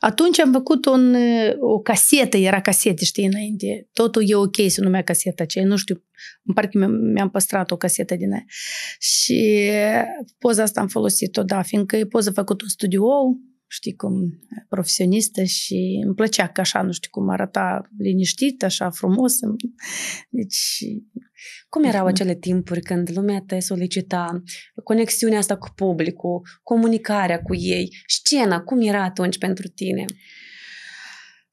atunci am făcut un, uh, o casetă, era casete, știi, înainte. Totul e ok, se numea caseta aceea, nu știu, parcă mi-am păstrat o casetă din aia. Și uh, poza asta am folosit-o, da, fiindcă e poza făcut în studio, știi cum, profesionistă și îmi plăcea că așa, nu știu cum, arăta liniștit, așa frumos. Deci... Cum deci erau acele timpuri când lumea te solicita conexiunea asta cu publicul, comunicarea cu ei, scena, cum era atunci pentru tine?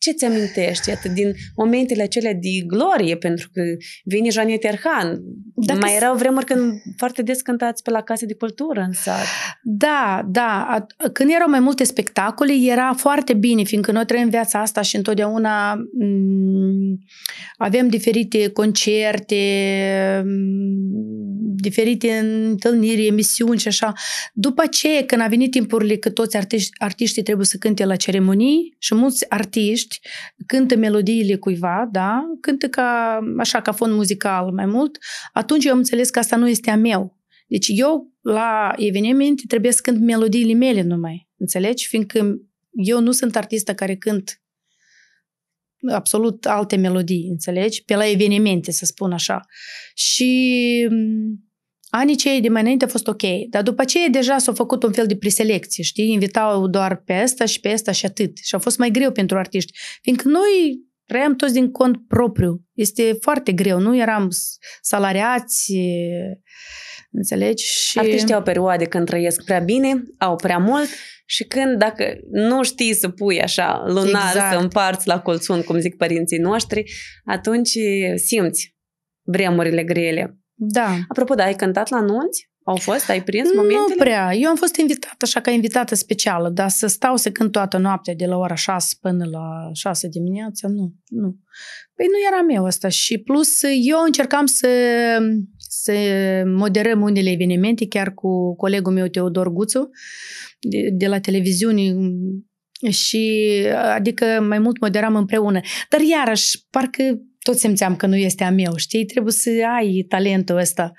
ce ți amintești iată, din momentele acelea de glorie, pentru că vine Janet Erhan. Dacă Mai erau vremuri când foarte des cântați pe la case de cultură în sat. Da, da. Când erau mai multe spectacole, era foarte bine, fiindcă noi trăim viața asta și întotdeauna mm, avem diferite concerte, mm, diferite întâlniri, emisiuni și așa. După ce, când a venit timpurile că toți artiști, artiștii trebuie să cânte la ceremonii și mulți artiști artiști cântă melodiile cuiva, da, cântă ca, așa, ca fond muzical mai mult, atunci eu am înțeles că asta nu este a meu. Deci eu la evenimente trebuie să cânt melodiile mele numai, înțelegi? Fiindcă eu nu sunt artistă care cânt absolut alte melodii, înțelegi? Pe la evenimente, să spun așa. Și Anii cei de mai înainte a fost ok, dar după aceea deja s-a făcut un fel de preselecție, știi? Invitau doar pe asta și pe asta și atât. Și a fost mai greu pentru artiști, fiindcă noi trăiam toți din cont propriu. Este foarte greu, nu eram salariați, înțelegi? Și... Artiștii au perioade când trăiesc prea bine, au prea mult și când, dacă nu știi să pui așa lunar, exact. să împarți la colțun, cum zic părinții noștri, atunci simți vremurile grele. Da. Apropo, da, ai cântat la nunți? Au fost? Ai prins momentele? Nu prea. Eu am fost invitată așa ca invitată specială, dar să stau să cânt toată noaptea de la ora 6 până la 6 dimineața, nu, nu. Păi nu eram eu asta și plus eu încercam să, să moderăm unele evenimente chiar cu colegul meu Teodor Guțu de, de la televiziune și adică mai mult moderam împreună. Dar iarăși, parcă tot simțeam că nu este a meu, știi? Trebuie să ai talentul ăsta.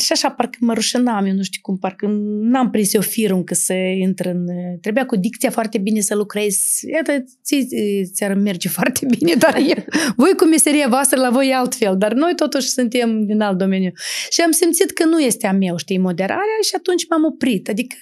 Și așa, parcă mă rușinam, eu nu știu cum, parcă n-am prins eu firul încă să intră în... Trebuia cu dicția foarte bine să lucrezi. Iată, ți-ar merge foarte bine, dar eu, voi cu meseria voastră la voi e altfel, dar noi totuși suntem din alt domeniu. Și am simțit că nu este a meu, știi, moderarea și atunci m-am oprit. Adică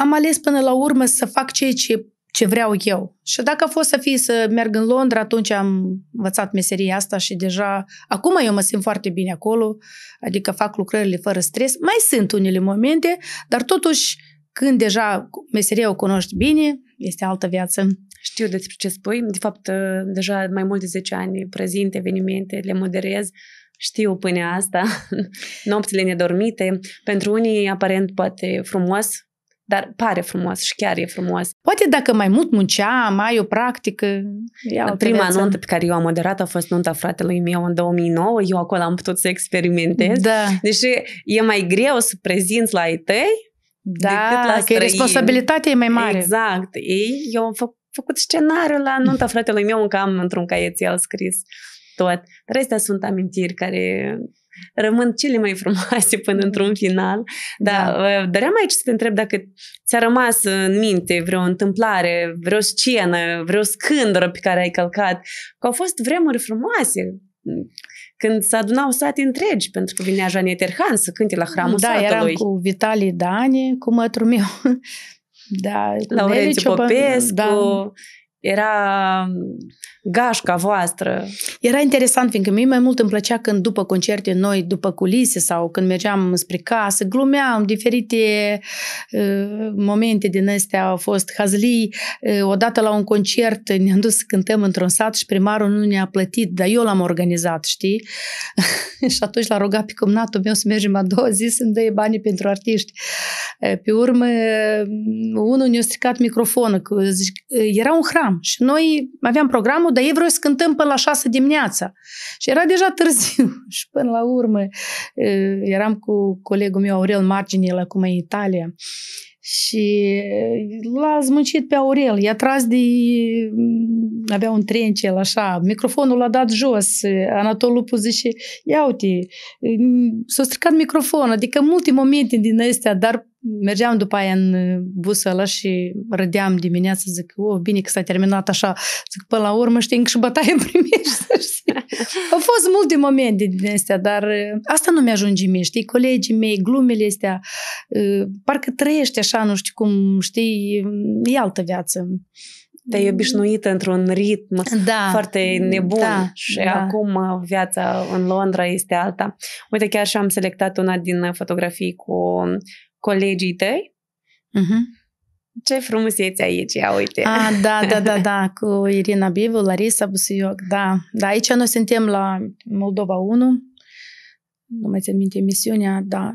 am ales până la urmă să fac ceea ce ce vreau eu. Și dacă a fost să fie să merg în Londra, atunci am învățat meseria asta și deja acum eu mă simt foarte bine acolo, adică fac lucrările fără stres. Mai sunt unele momente, dar totuși când deja meseria o cunoști bine, este altă viață. Știu despre ce spui. De fapt, uh, deja mai mult de 10 ani prezint evenimente, le moderez. Știu până asta, nopțile nedormite. Pentru unii, aparent, poate frumos, dar pare frumos și chiar e frumos. Poate dacă mai mult muncea, mai o practică. E Prima viață. nuntă pe care eu am moderat a fost nunta fratelui meu în 2009. Eu acolo am putut să experimentez. Da. Deși e mai greu să prezinți la ei tăi da, decât la că responsabilitatea e mai mare. Exact. Ei, eu am fă, făcut scenariul la nunta fratelui meu, încă am într-un caietel scris tot. Dar astea sunt amintiri care rămân cele mai frumoase până da. într-un final. Da, da. doream aici să te întreb dacă ți-a rămas în minte vreo întâmplare, vreo scenă, vreo scândură pe care ai călcat, că au fost vremuri frumoase mm, când se adunau sate întregi, pentru că vinea Jeanie Terhan să cânte la hramul da, satului. Da, eram cu Vitali Dani, cu mătru meu. da, Laurențiu Popescu, da. era gașca voastră. Era interesant, fiindcă mie mai mult îmi plăcea când după concerte noi, după culise sau când mergeam spre casă, glumeam diferite uh, momente din astea au fost hazlii. Uh, odată la un concert ne-am dus să cântăm într-un sat și primarul nu ne-a plătit, dar eu l-am organizat, știi? și atunci l-a rugat pe cumnatul meu să mergem a doua zi să-mi dă bani pentru artiști. Uh, pe urmă, unul ne-a stricat microfonul. Uh, era un hram și noi aveam programul nu, dar ei vreau să cântăm până la șase dimineața. Și era deja târziu și până la urmă eram cu colegul meu Aurel Marginil acum în Italia și l-a zmâncit pe Aurel, i-a tras de mm, avea un trencel așa, microfonul l-a dat jos, Anatol Lupu zice, ia uite, s-a stricat microfonul, adică multe momente din astea, dar mergeam după aia în uh, busul ăla și râdeam dimineața, zic, o, oh, bine că s-a terminat așa. Zic, până la urmă, știi, încă și bătaie primești, Au fost multe momente din astea, dar uh, asta nu mi-ajunge mie, știi, colegii mei, glumele astea, uh, parcă trăiești așa, nu știu cum, știi, e altă viață. Te-ai mm. obișnuit într-un ritm da, foarte nebun da, și da. acum viața în Londra este alta. Uite, chiar și am selectat una din fotografii cu colegii tăi? Uh-huh. Ce frumusețe aici, ia uite. A, ah, da, da, da, da, cu Irina Bivu, Larisa Busuioc, da. Da, aici noi suntem la Moldova 1, nu mai țin minte emisiunea, da,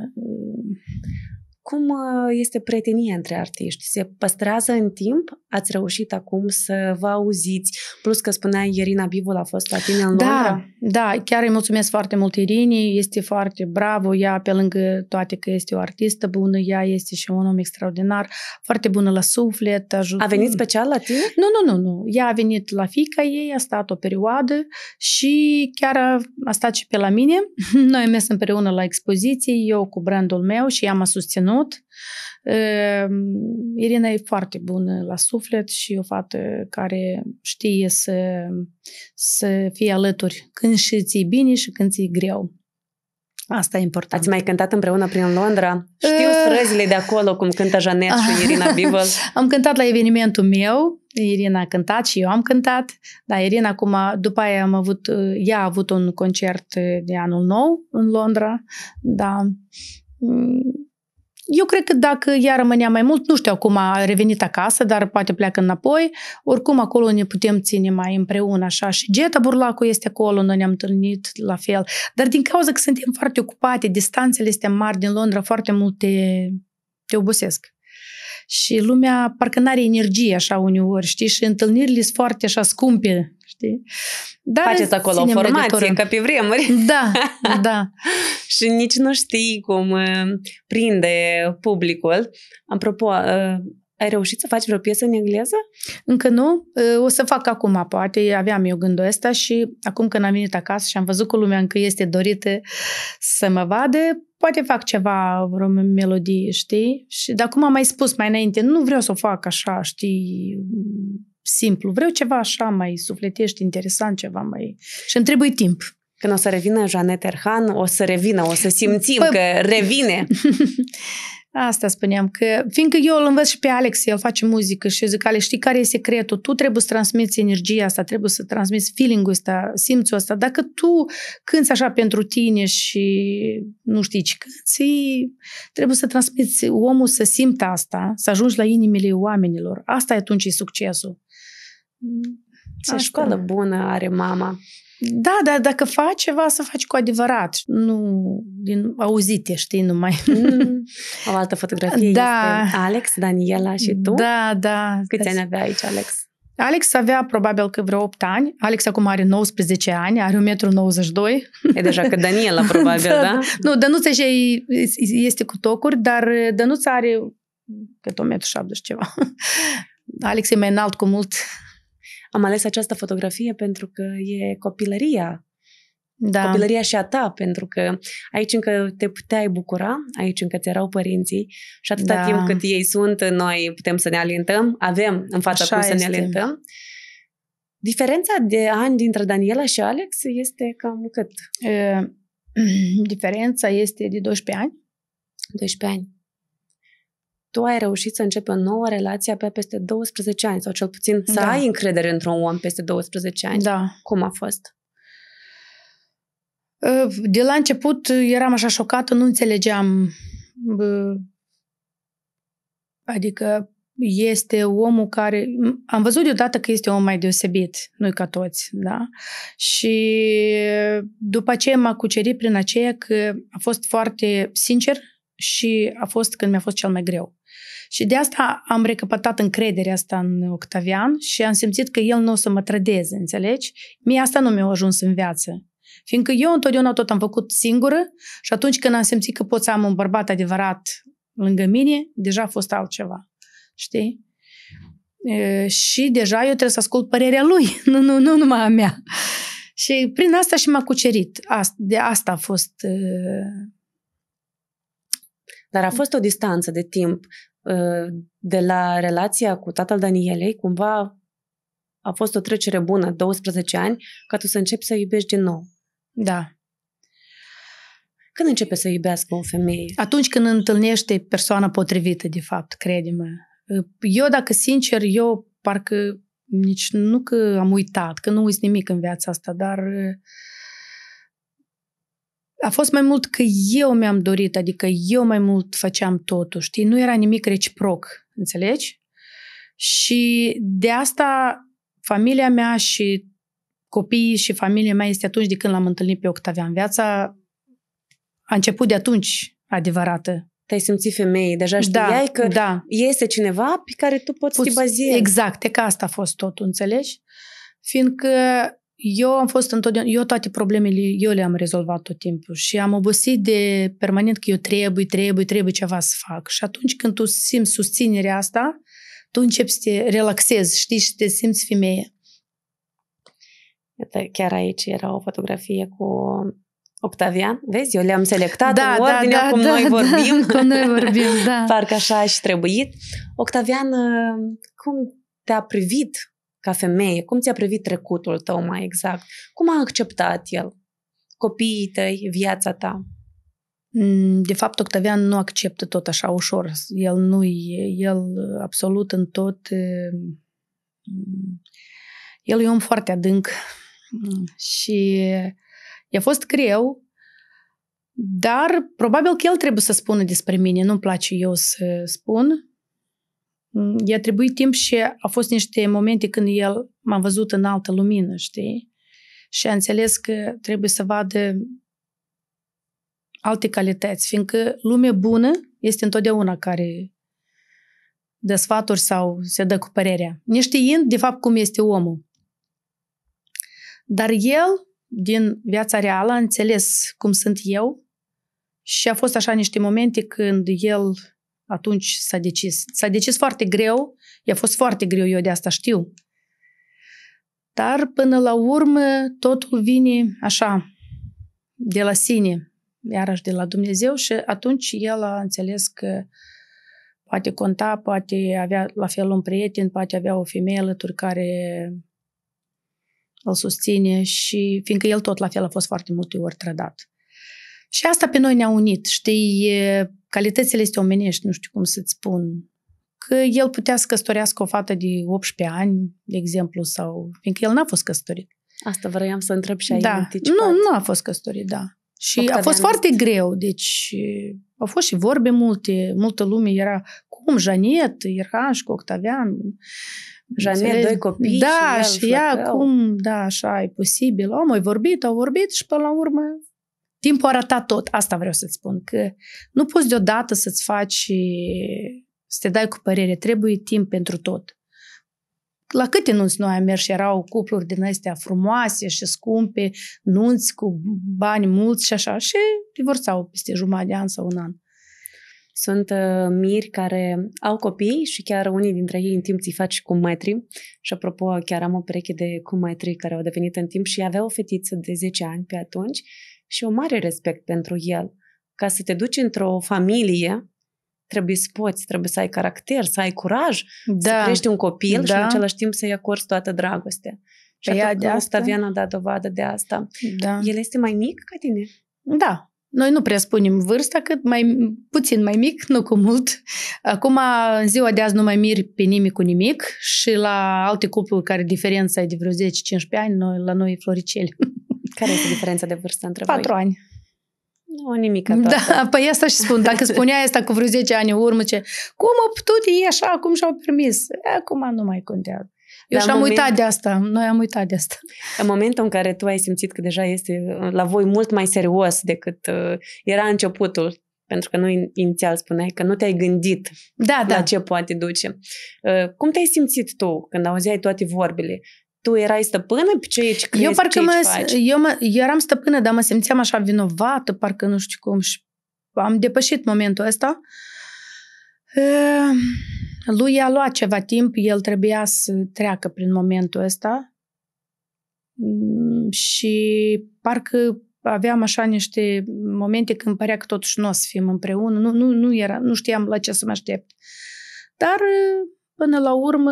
cum uh, este prietenia între artiști? Se păstrează în timp? Ați reușit acum să vă auziți? Plus că spunea Irina Bivul a fost la tine în da, Londra. Da, chiar îi mulțumesc foarte mult Irinii, este foarte bravo, ea pe lângă toate că este o artistă bună, ea este și un om extraordinar, foarte bună la suflet. Ajut... A venit special la tine? Nu, nu, nu, nu. Ea a venit la fica ei, a stat o perioadă și chiar a, a stat și pe la mine. Noi am mers împreună la expoziții, eu cu brandul meu și ea m-a susținut conținut. Ehm, Irina e foarte bună la suflet și o fată care știe să, să fie alături când și ți bine și când ți greu. Asta e important. Ați mai cântat împreună prin Londra? Eh. Știu străzile de acolo, cum cântă Janet și Irina Bibel. am cântat la evenimentul meu, Irina a cântat și eu am cântat, dar Irina acum, după aia am avut, ea a avut un concert de anul nou în Londra, da, mm. Eu cred că dacă ea rămânea mai mult, nu știu acum a revenit acasă, dar poate pleacă înapoi, oricum acolo ne putem ține mai împreună așa și Geta Burlacu este acolo, noi ne-am întâlnit la fel. Dar din cauza că suntem foarte ocupate, distanțele este mari din Londra, foarte multe te obosesc și lumea parcă n-are energie așa uneori, știi? Și întâlnirile sunt foarte așa scumpe, știi? Dar Faceți acolo o formație, ca pe vremuri. Da, da. și nici nu știi cum uh, prinde publicul. Apropo, uh, ai reușit să faci vreo piesă în engleză? Încă nu. Uh, o să fac acum, poate. Aveam eu gândul ăsta și acum când am venit acasă și am văzut că lumea încă este dorită să mă vadă, poate fac ceva, vreo melodie, știi? Și dacă cum am mai spus mai înainte, nu vreau să o fac așa, știi, simplu. Vreau ceva așa mai sufletești, interesant, ceva mai... Și îmi trebuie timp. Când o să revină Janet Erhan, o să revină, o să simțim păi... că revine. Asta spuneam, că fiindcă eu îl învăț și pe Alex, el face muzică și eu zic, Alex, știi care e secretul? Tu trebuie să transmiți energia asta, trebuie să transmiți feeling-ul ăsta, simțul ăsta. Dacă tu cânți așa pentru tine și nu știi ce cânti, trebuie să transmiți omul să simtă asta, să ajungi la inimile oamenilor. Asta e atunci e succesul. Ce școală bună are mama. Da, dar dacă faci ceva, să faci cu adevărat. Nu din auzite, știi, numai. Mm. O altă fotografie da. este Alex, Daniela și tu. Da, da. Câți da. ani avea aici, Alex? Alex avea probabil că vreo 8 ani. Alex acum are 19 ani, are 1,92 m. E deja că Daniela, probabil, da, da? Nu, Dănuța și este cu tocuri, dar Dănuța are cât 1,70 m ceva. Alex e mai înalt cu mult am ales această fotografie pentru că e copilăria da. copilăria și a ta, pentru că aici încă te puteai bucura, aici încă ți erau părinții și atâta da. timp cât ei sunt, noi putem să ne alintăm, avem în fața Așa cum este. să ne alintăm. Diferența de ani dintre Daniela și Alex este cam cât? E, ehm, diferența este de 12 ani. 12 ani tu ai reușit să începi o nouă relație abia peste 12 ani sau cel puțin să da. ai încredere într-un om peste 12 ani. Da. Cum a fost? De la început eram așa șocată, nu înțelegeam. Adică este omul care... Am văzut deodată că este om mai deosebit, nu ca toți, da? Și după aceea m-a cucerit prin aceea că a fost foarte sincer și a fost când mi-a fost cel mai greu. Și de asta am recăpătat încrederea asta în Octavian și am simțit că el nu o să mă trădeze, înțelegi? Mie asta nu mi-a ajuns în viață. Fiindcă eu întotdeauna tot am făcut singură și atunci când am simțit că pot să am un bărbat adevărat lângă mine, deja a fost altceva. Știi? E, și deja eu trebuie să ascult părerea lui, nu, nu, nu numai a mea. Și prin asta și m-a cucerit. De asta a fost... Dar a fost o distanță de timp Ă, de la relația cu tatăl Danielei, cumva a fost o trecere bună, 12 ani, ca tu să începi să iubești din nou. Da. Când începe să iubească o femeie? Atunci când întâlnește persoana potrivită, de fapt, crede-mă. Eu, dacă sincer, eu parcă nici nu că am uitat, că nu uiți nimic în viața asta, dar uh, a fost mai mult că eu mi-am dorit, adică eu mai mult făceam totul, știi? Nu era nimic reciproc, înțelegi? Și de asta familia mea și copiii și familia mea este atunci de când l-am întâlnit pe Octavian. Viața a început de atunci adevărată. Te-ai simțit femeie, deja da, știai da, că da. este cineva pe care tu poți, poți să te Exact, e că asta a fost totul, înțelegi? Fiindcă eu am fost întotdeauna, eu toate problemele, eu le-am rezolvat tot timpul și am obosit de permanent că eu trebuie, trebuie, trebuie ceva să fac. Și atunci când tu simți susținerea asta, tu începi să te relaxezi, știi, și te simți femeie. Iată, chiar aici era o fotografie cu Octavian, vezi, eu le-am selectat da, în da, ordine da, da, cum da, noi da, vorbim. Da, cum noi vorbim, da. Parcă așa și trebuit. Octavian, uh, cum te-a privit ca femeie? Cum ți-a privit trecutul tău mai exact? Cum a acceptat el? Copiii tăi, viața ta? Mm, de fapt, Octavian nu acceptă tot așa ușor. El nu e, el absolut în tot... Mm, el e om foarte adânc mm, și i-a fost greu, dar probabil că el trebuie să spună despre mine. Nu-mi place eu să spun, Mm, i-a trebuit timp și a fost niște momente când el m-a văzut în altă lumină, știi? Și a înțeles că trebuie să vadă alte calități, fiindcă lumea bună este întotdeauna care dă sfaturi sau se dă cu părerea, neștiind de fapt cum este omul. Dar el, din viața reală, a înțeles cum sunt eu și a fost așa niște momente când el atunci s-a decis. S-a decis foarte greu, i-a fost foarte greu, eu de asta știu. Dar până la urmă totul vine așa, de la sine, iarăși de la Dumnezeu și atunci el a înțeles că poate conta, poate avea la fel un prieten, poate avea o femeie alături care îl susține și fiindcă el tot la fel a fost foarte multe ori trădat. Și asta pe noi ne-a unit, știi, calitățile este omenești, nu știu cum să-ți spun. Că el putea să căsătorească o fată de 18 ani, de exemplu, sau fiindcă el n-a fost căsătorit. Asta vreau să întreb și ai da. anticipat. Nu, nu a fost căsătorit, da. Și Octavian a fost foarte este. greu, deci au fost și vorbe multe, multă lume era cum, Janet, era și cu Octavian. Janet, doi copii Da, și, el, și ea cum, da, așa, e posibil. Om, ai vorbit, au vorbit și până la urmă timpul arată tot. Asta vreau să-ți spun, că nu poți deodată să-ți faci, să te dai cu părere. Trebuie timp pentru tot. La câte nunți noi am mers și erau cupluri din astea frumoase și scumpe, nunți cu bani mulți și așa, și divorțau peste jumătate de an sau un an. Sunt uh, miri care au copii și chiar unii dintre ei în timp ți faci cum mai tri. Și apropo, chiar am o pereche de cum mai tri care au devenit în timp și avea o fetiță de 10 ani pe atunci și o mare respect pentru el. Ca să te duci într-o familie, trebuie să poți, trebuie să ai caracter, să ai curaj, da. să crești un copil da. și în da. același timp să-i acorzi toată dragostea. Și păi atunci de asta Viana a dat dovadă de asta. Da. El este mai mic ca tine? Da. Noi nu prea spunem vârsta, cât mai puțin mai mic, nu cu mult. Acum, în ziua de azi, nu mai miri pe nimic cu nimic și la alte cupluri care diferența e de vreo 10-15 ani, noi, la noi e floricel. Care este diferența de vârstă între Patru voi? ani. Nu, nimic. Da, păi asta și spun. Dacă spunea asta cu vreo 10 ani în urmă, ce, cum au putut ei așa, cum și-au permis? Acum nu mai contează. Eu și-am moment... uitat de asta. Noi am uitat de asta. În momentul în care tu ai simțit că deja este uh, la voi mult mai serios decât uh, era începutul, pentru că nu inițial spuneai că nu te-ai gândit da, da. la ce poate duce. Uh, cum te-ai simțit tu când auzeai toate vorbele? tu erai stăpână pe ce ești crezi, eu parcă ce mă, faci? Eu, mă, eu eram stăpână, dar mă simțeam așa vinovată, parcă nu știu cum. Și am depășit momentul ăsta. E, ehm, lui i-a luat ceva timp, el trebuia să treacă prin momentul ăsta mm, și parcă aveam așa niște momente când părea că totuși nu o să fim împreună, nu, nu, nu, era, nu știam la ce să mă aștept. Dar până la urmă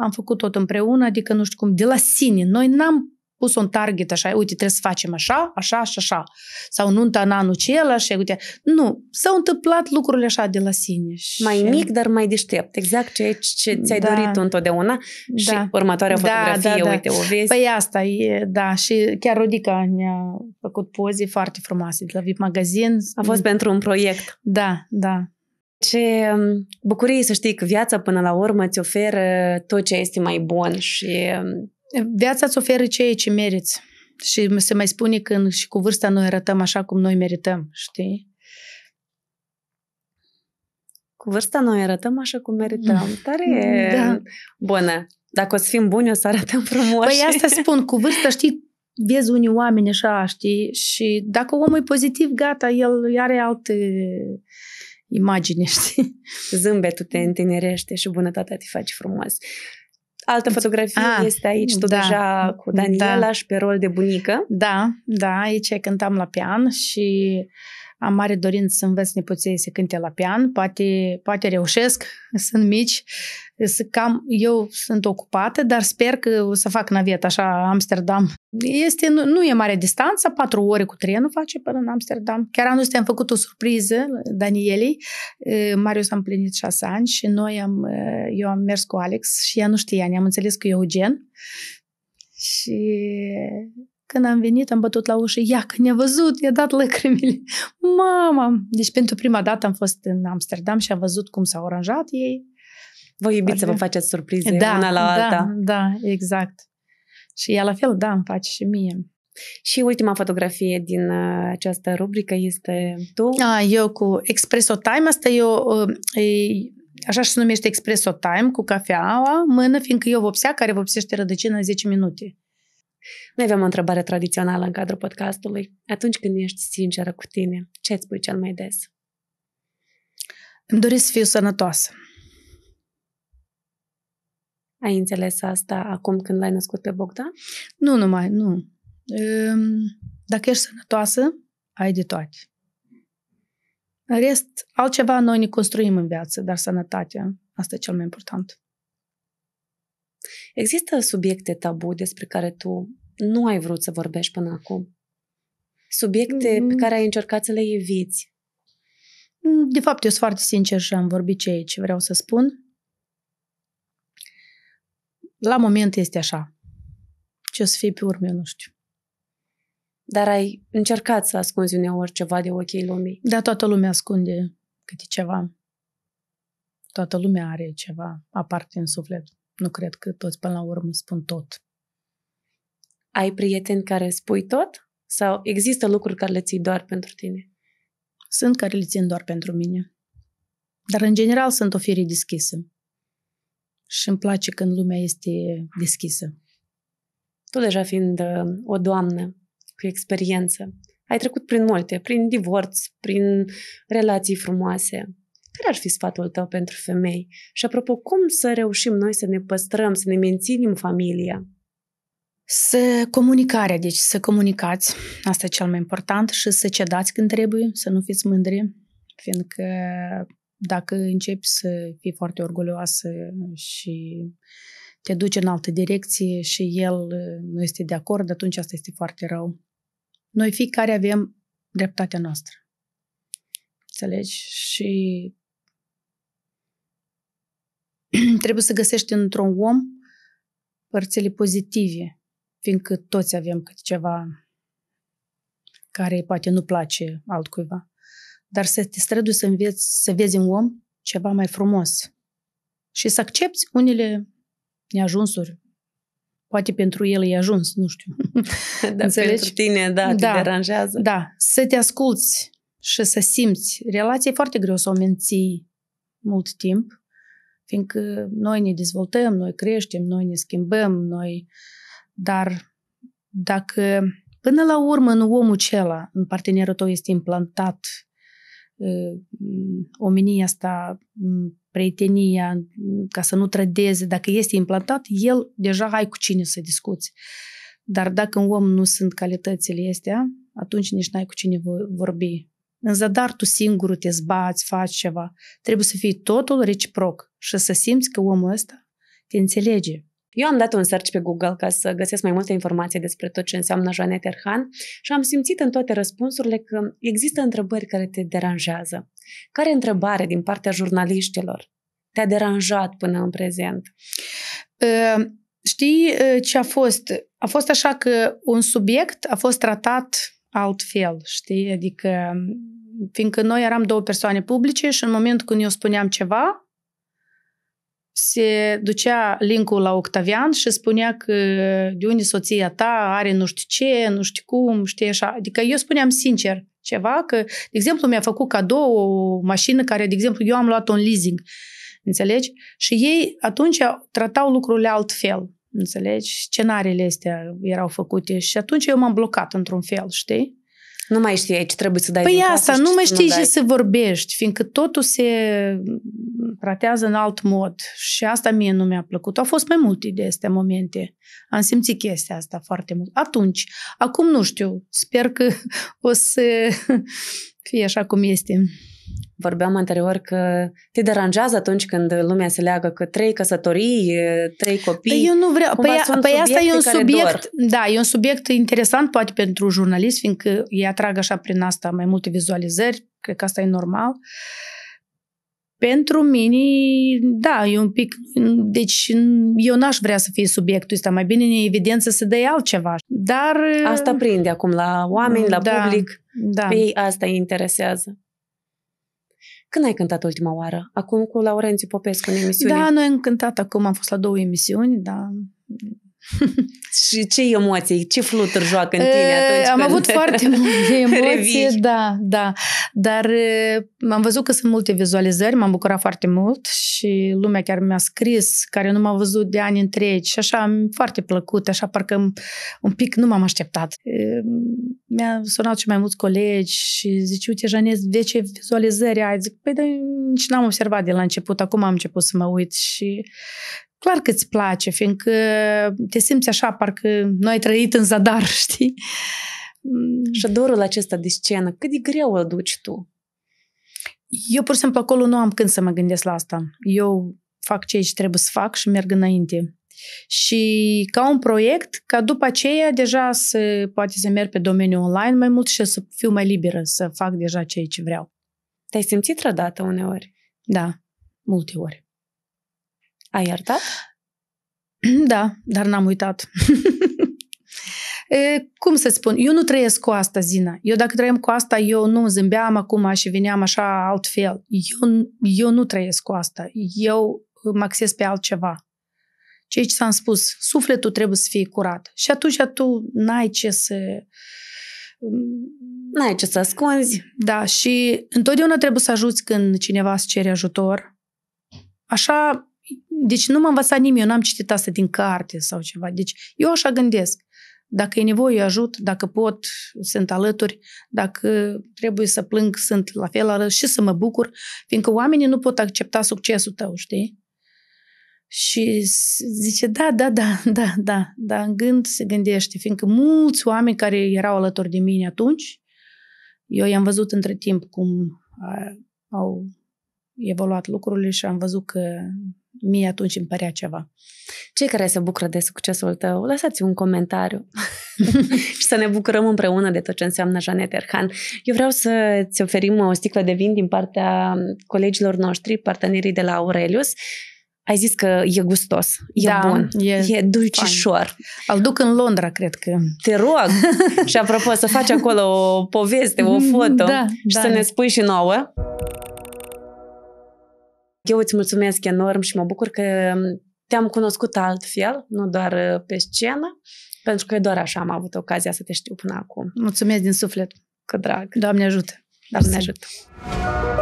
am făcut tot împreună, adică nu știu cum, de la sine. Noi n-am pus un target așa, uite, trebuie să facem așa, așa și așa. Sau nunta în anul acela și uite. Nu, s-au întâmplat lucrurile așa de la sine. Și... Mai mic, dar mai deștept. Exact ce ce ți-ai da. dorit tu întotdeauna. Da. Și următoarea da, fotografie, da, da. uite, o vezi. Păi asta e, da. Și chiar Rodica ne-a făcut poze foarte frumoase de la VIP Magazin. A fost mm. pentru un proiect. Da, da. Ce um, bucurie să știi că viața până la urmă îți oferă tot ce este mai bun și... Um, viața îți oferă ceea ce meriți. Și se mai spune că și cu vârsta noi arătăm așa cum noi merităm, știi? Cu vârsta noi arătăm așa cum merităm. Tare da. bună. Dacă o să fim buni, o să arătăm frumos. Păi asta spun, cu vârsta, știi, vezi unii oameni așa, știi, și dacă omul e pozitiv, gata, el are alte imagine, știi? Zâmbetul te întinerește și bunătatea te face frumos. Altă fotografie A, ah, este aici, tot da, deja cu Daniela da. și pe rol de bunică. Da, da, aici cântam la pian și uh, am mare dorință să învăț nepoții să cânte la pian, poate, poate reușesc, sunt mici, cam, eu sunt ocupată, dar sper că o să fac navet așa Amsterdam. Este, nu, nu e mare distanță, patru ore cu trenul face până în Amsterdam. Chiar anul ăsta am făcut o surpriză Danielei. Marius am plinit șase ani și noi am, eu am mers cu Alex și ea nu știa, ne-am înțeles că e Eugen. Și când am venit, am bătut la ușă, ia că ne-a văzut, i-a dat lăcrimile. Mama! Deci pentru prima dată am fost în Amsterdam și am văzut cum s-au aranjat ei. Vă iubiți Foarte... să vă adică- faceți surprize da, una la da, alta. Da, exact. Și ea la fel, da, îmi face și mie. Și ultima fotografie din uh, această rubrică este tu? A, eu cu Expresso Time, asta eu, e, așa se numește Expresso Time, cu cafeaua, mână, fiindcă eu vopsea, care vopsește rădăcina 10 minute. Noi avem o întrebare tradițională în cadrul podcastului. Atunci când ești sinceră cu tine, ce îți spui cel mai des? Îmi doresc să fiu sănătoasă. Ai înțeles asta acum când l-ai născut pe Bogdan? Nu numai, nu. Ehm, dacă ești sănătoasă, ai de toate. În rest, altceva noi ne construim în viață, dar sănătatea, asta e cel mai important. Există subiecte tabu despre care tu nu ai vrut să vorbești până acum? Subiecte mm-hmm. pe care ai încercat să le eviți? Mm, de fapt, eu sunt foarte sincer și am vorbit ce, ce vreau să spun. La moment este așa. Ce o să fie pe urmă, eu nu știu. Dar ai încercat să ascunzi uneori ceva de ochii lumii. Da, toată lumea ascunde câte ceva. Toată lumea are ceva aparte în suflet. Nu cred că toți până la urmă spun tot. Ai prieteni care spui tot? Sau există lucruri care le ții doar pentru tine? Sunt care le țin doar pentru mine. Dar în general sunt oferi deschise. Și îmi place când lumea este deschisă. Tu deja fiind uh, o doamnă cu experiență, ai trecut prin multe, prin divorț, prin relații frumoase. Care ar fi sfatul tău pentru femei? Și apropo, cum să reușim noi să ne păstrăm, să ne menținem familia? Să comunicarea, deci să comunicați, asta e cel mai important, și să cedați când trebuie, să nu fiți mândri, fiindcă dacă începi să fii foarte orgolioasă și te duci în altă direcție și el uh, nu este de acord, atunci asta este foarte rău. Noi fiecare avem dreptatea noastră. Înțelegi? Și trebuie să găsești într-un om părțile pozitive, fiindcă toți avem câte ceva care poate nu place altcuiva. Dar să te strădui să înveți, să vezi în om ceva mai frumos și să accepti unele neajunsuri. Poate pentru el e ajuns, nu știu. Dar Înțelegi? pentru tine, da, da, te deranjează. Da, să te asculți și să simți. Relația e foarte greu să o menții mult timp Fiindcă noi ne dezvoltăm, noi creștem, noi ne schimbăm, noi... Dar dacă până la urmă în omul acela, în partenerul tău este implantat uh, omenia asta, mm, prietenia, ca să nu trădeze, dacă este implantat, el deja ai cu cine să discuți. Dar dacă un om nu sunt calitățile astea, atunci nici n-ai cu cine vorbi. În zadar tu singur te zbați, faci ceva. Trebuie să fii totul reciproc și să simți că omul ăsta te înțelege. Eu am dat un search pe Google ca să găsesc mai multe informații despre tot ce înseamnă Joanet Erhan și am simțit în toate răspunsurile că există întrebări care te deranjează. Care întrebare din partea jurnaliștilor te-a deranjat până în prezent? știi eh, ce a fost? A fost așa că un subiect a fost tratat altfel, știi? Adică, fiindcă noi eram două persoane publice și în momentul când eu spuneam ceva, se ducea linkul la Octavian și spunea că de unde soția ta are nu știu ce, nu știu cum, știi așa. Adică eu spuneam sincer ceva că, de exemplu, mi-a făcut cadou o mașină care, de exemplu, eu am luat un leasing, înțelegi? Și ei atunci tratau lucrurile altfel. Înțelegi? Scenariile astea erau făcute și atunci eu m-am blocat într-un fel, știi? Nu mai știi ce trebuie să dai Păi asta, nu mai știi ce să vorbești, fiindcă totul se tratează în alt mod și asta mie nu mi-a plăcut. Au fost mai multe de astea momente. Am simțit chestia asta foarte mult. Atunci, acum nu știu, sper că o să fie așa cum este vorbeam anterior că te deranjează atunci când lumea se leagă că trei căsătorii, trei copii. Dar păi eu nu vreau. Păi, păi asta e un subiect. Dor. Da, e un subiect interesant poate pentru jurnalist, fiindcă ei atrag așa prin asta mai multe vizualizări. Cred că asta e normal. Pentru mine, da, e un pic... Deci eu n-aș vrea să fie subiectul ăsta. Mai bine în evidență să dai altceva. Dar... Asta prinde acum la oameni, la da, public. Da. Pe ei asta îi interesează. Când ai cântat ultima oară? Acum cu Laurențiu Popescu în emisiune? Da, noi am cântat acum, am fost la două emisiuni, da, Și ce emoții, ce flutur joacă în tine atunci Am când... avut foarte multe emoții, da, da. Dar am văzut că sunt multe vizualizări, m-am bucurat foarte mult și lumea chiar mi-a scris, care nu m-a văzut de ani întregi și așa foarte plăcut, așa parcă un pic nu m-am așteptat. Mi-a sunat și mai mulți colegi și zice, uite, Janez, de ce vizualizări ai? Zic, păi, nici n-am observat de la început, acum am început să mă uit și clar că îți place, fiindcă te simți așa, parcă noi ai trăit în zadar, știi? Mm. Și dorul acesta de scenă, cât de greu îl duci tu? Eu, pur și simplu, acolo nu am când să mă gândesc la asta. Eu fac ceea ce trebuie să fac și merg înainte. Și ca un proiect, ca după aceea deja să poate să merg pe domeniul online mai mult și să fiu mai liberă, să fac deja ceea ce vreau. Te-ai simțit rădată uneori? Da, multe ori. Ai iertat? Da, dar n-am uitat. e, cum să spun? Eu nu trăiesc cu asta, Zina. Eu dacă trăiam cu asta, eu nu zâmbeam acum și veneam așa altfel. Eu, eu nu trăiesc cu asta. Eu mă acces pe altceva. Ceea ce s-am spus, sufletul trebuie să fie curat. Și atunci tu n-ai ce să... Mm, n-ai ce să ascunzi. Da, și întotdeauna trebuie să ajuți când cineva îți cere ajutor. Așa deci nu m-a învățat nimeni, eu n-am citit asta din carte sau ceva. Deci eu așa gândesc. Dacă e nevoie, eu ajut, dacă pot, sunt alături, dacă trebuie să plâng, sunt la fel alături și să mă bucur, fiindcă oamenii nu pot accepta succesul tău, știi? Și zice, da, da, da, da, da, da, în gând se gândește, fiindcă mulți oameni care erau alături de mine atunci, eu i-am văzut între timp cum au evoluat lucrurile și am văzut că mie atunci îmi părea ceva. Cei care se bucură de succesul tău, lăsați un comentariu și să ne bucurăm împreună de tot ce înseamnă Janet Erhan. Eu vreau să ți oferim o sticlă de vin din partea colegilor noștri, partenerii de la Aurelius. Ai zis că e gustos, e da, bun, e, e dulcișor. Fain. Îl duc în Londra, cred că. Te rog! și apropo, să faci acolo o poveste, o mm, foto da, și da. să ne spui și nouă eu îți mulțumesc enorm și mă bucur că te-am cunoscut altfel, nu doar uh, pe scenă, pentru că doar așa am avut ocazia să te știu până acum. Mulțumesc din suflet. Cu drag. Doamne ajută! Doamne ajută!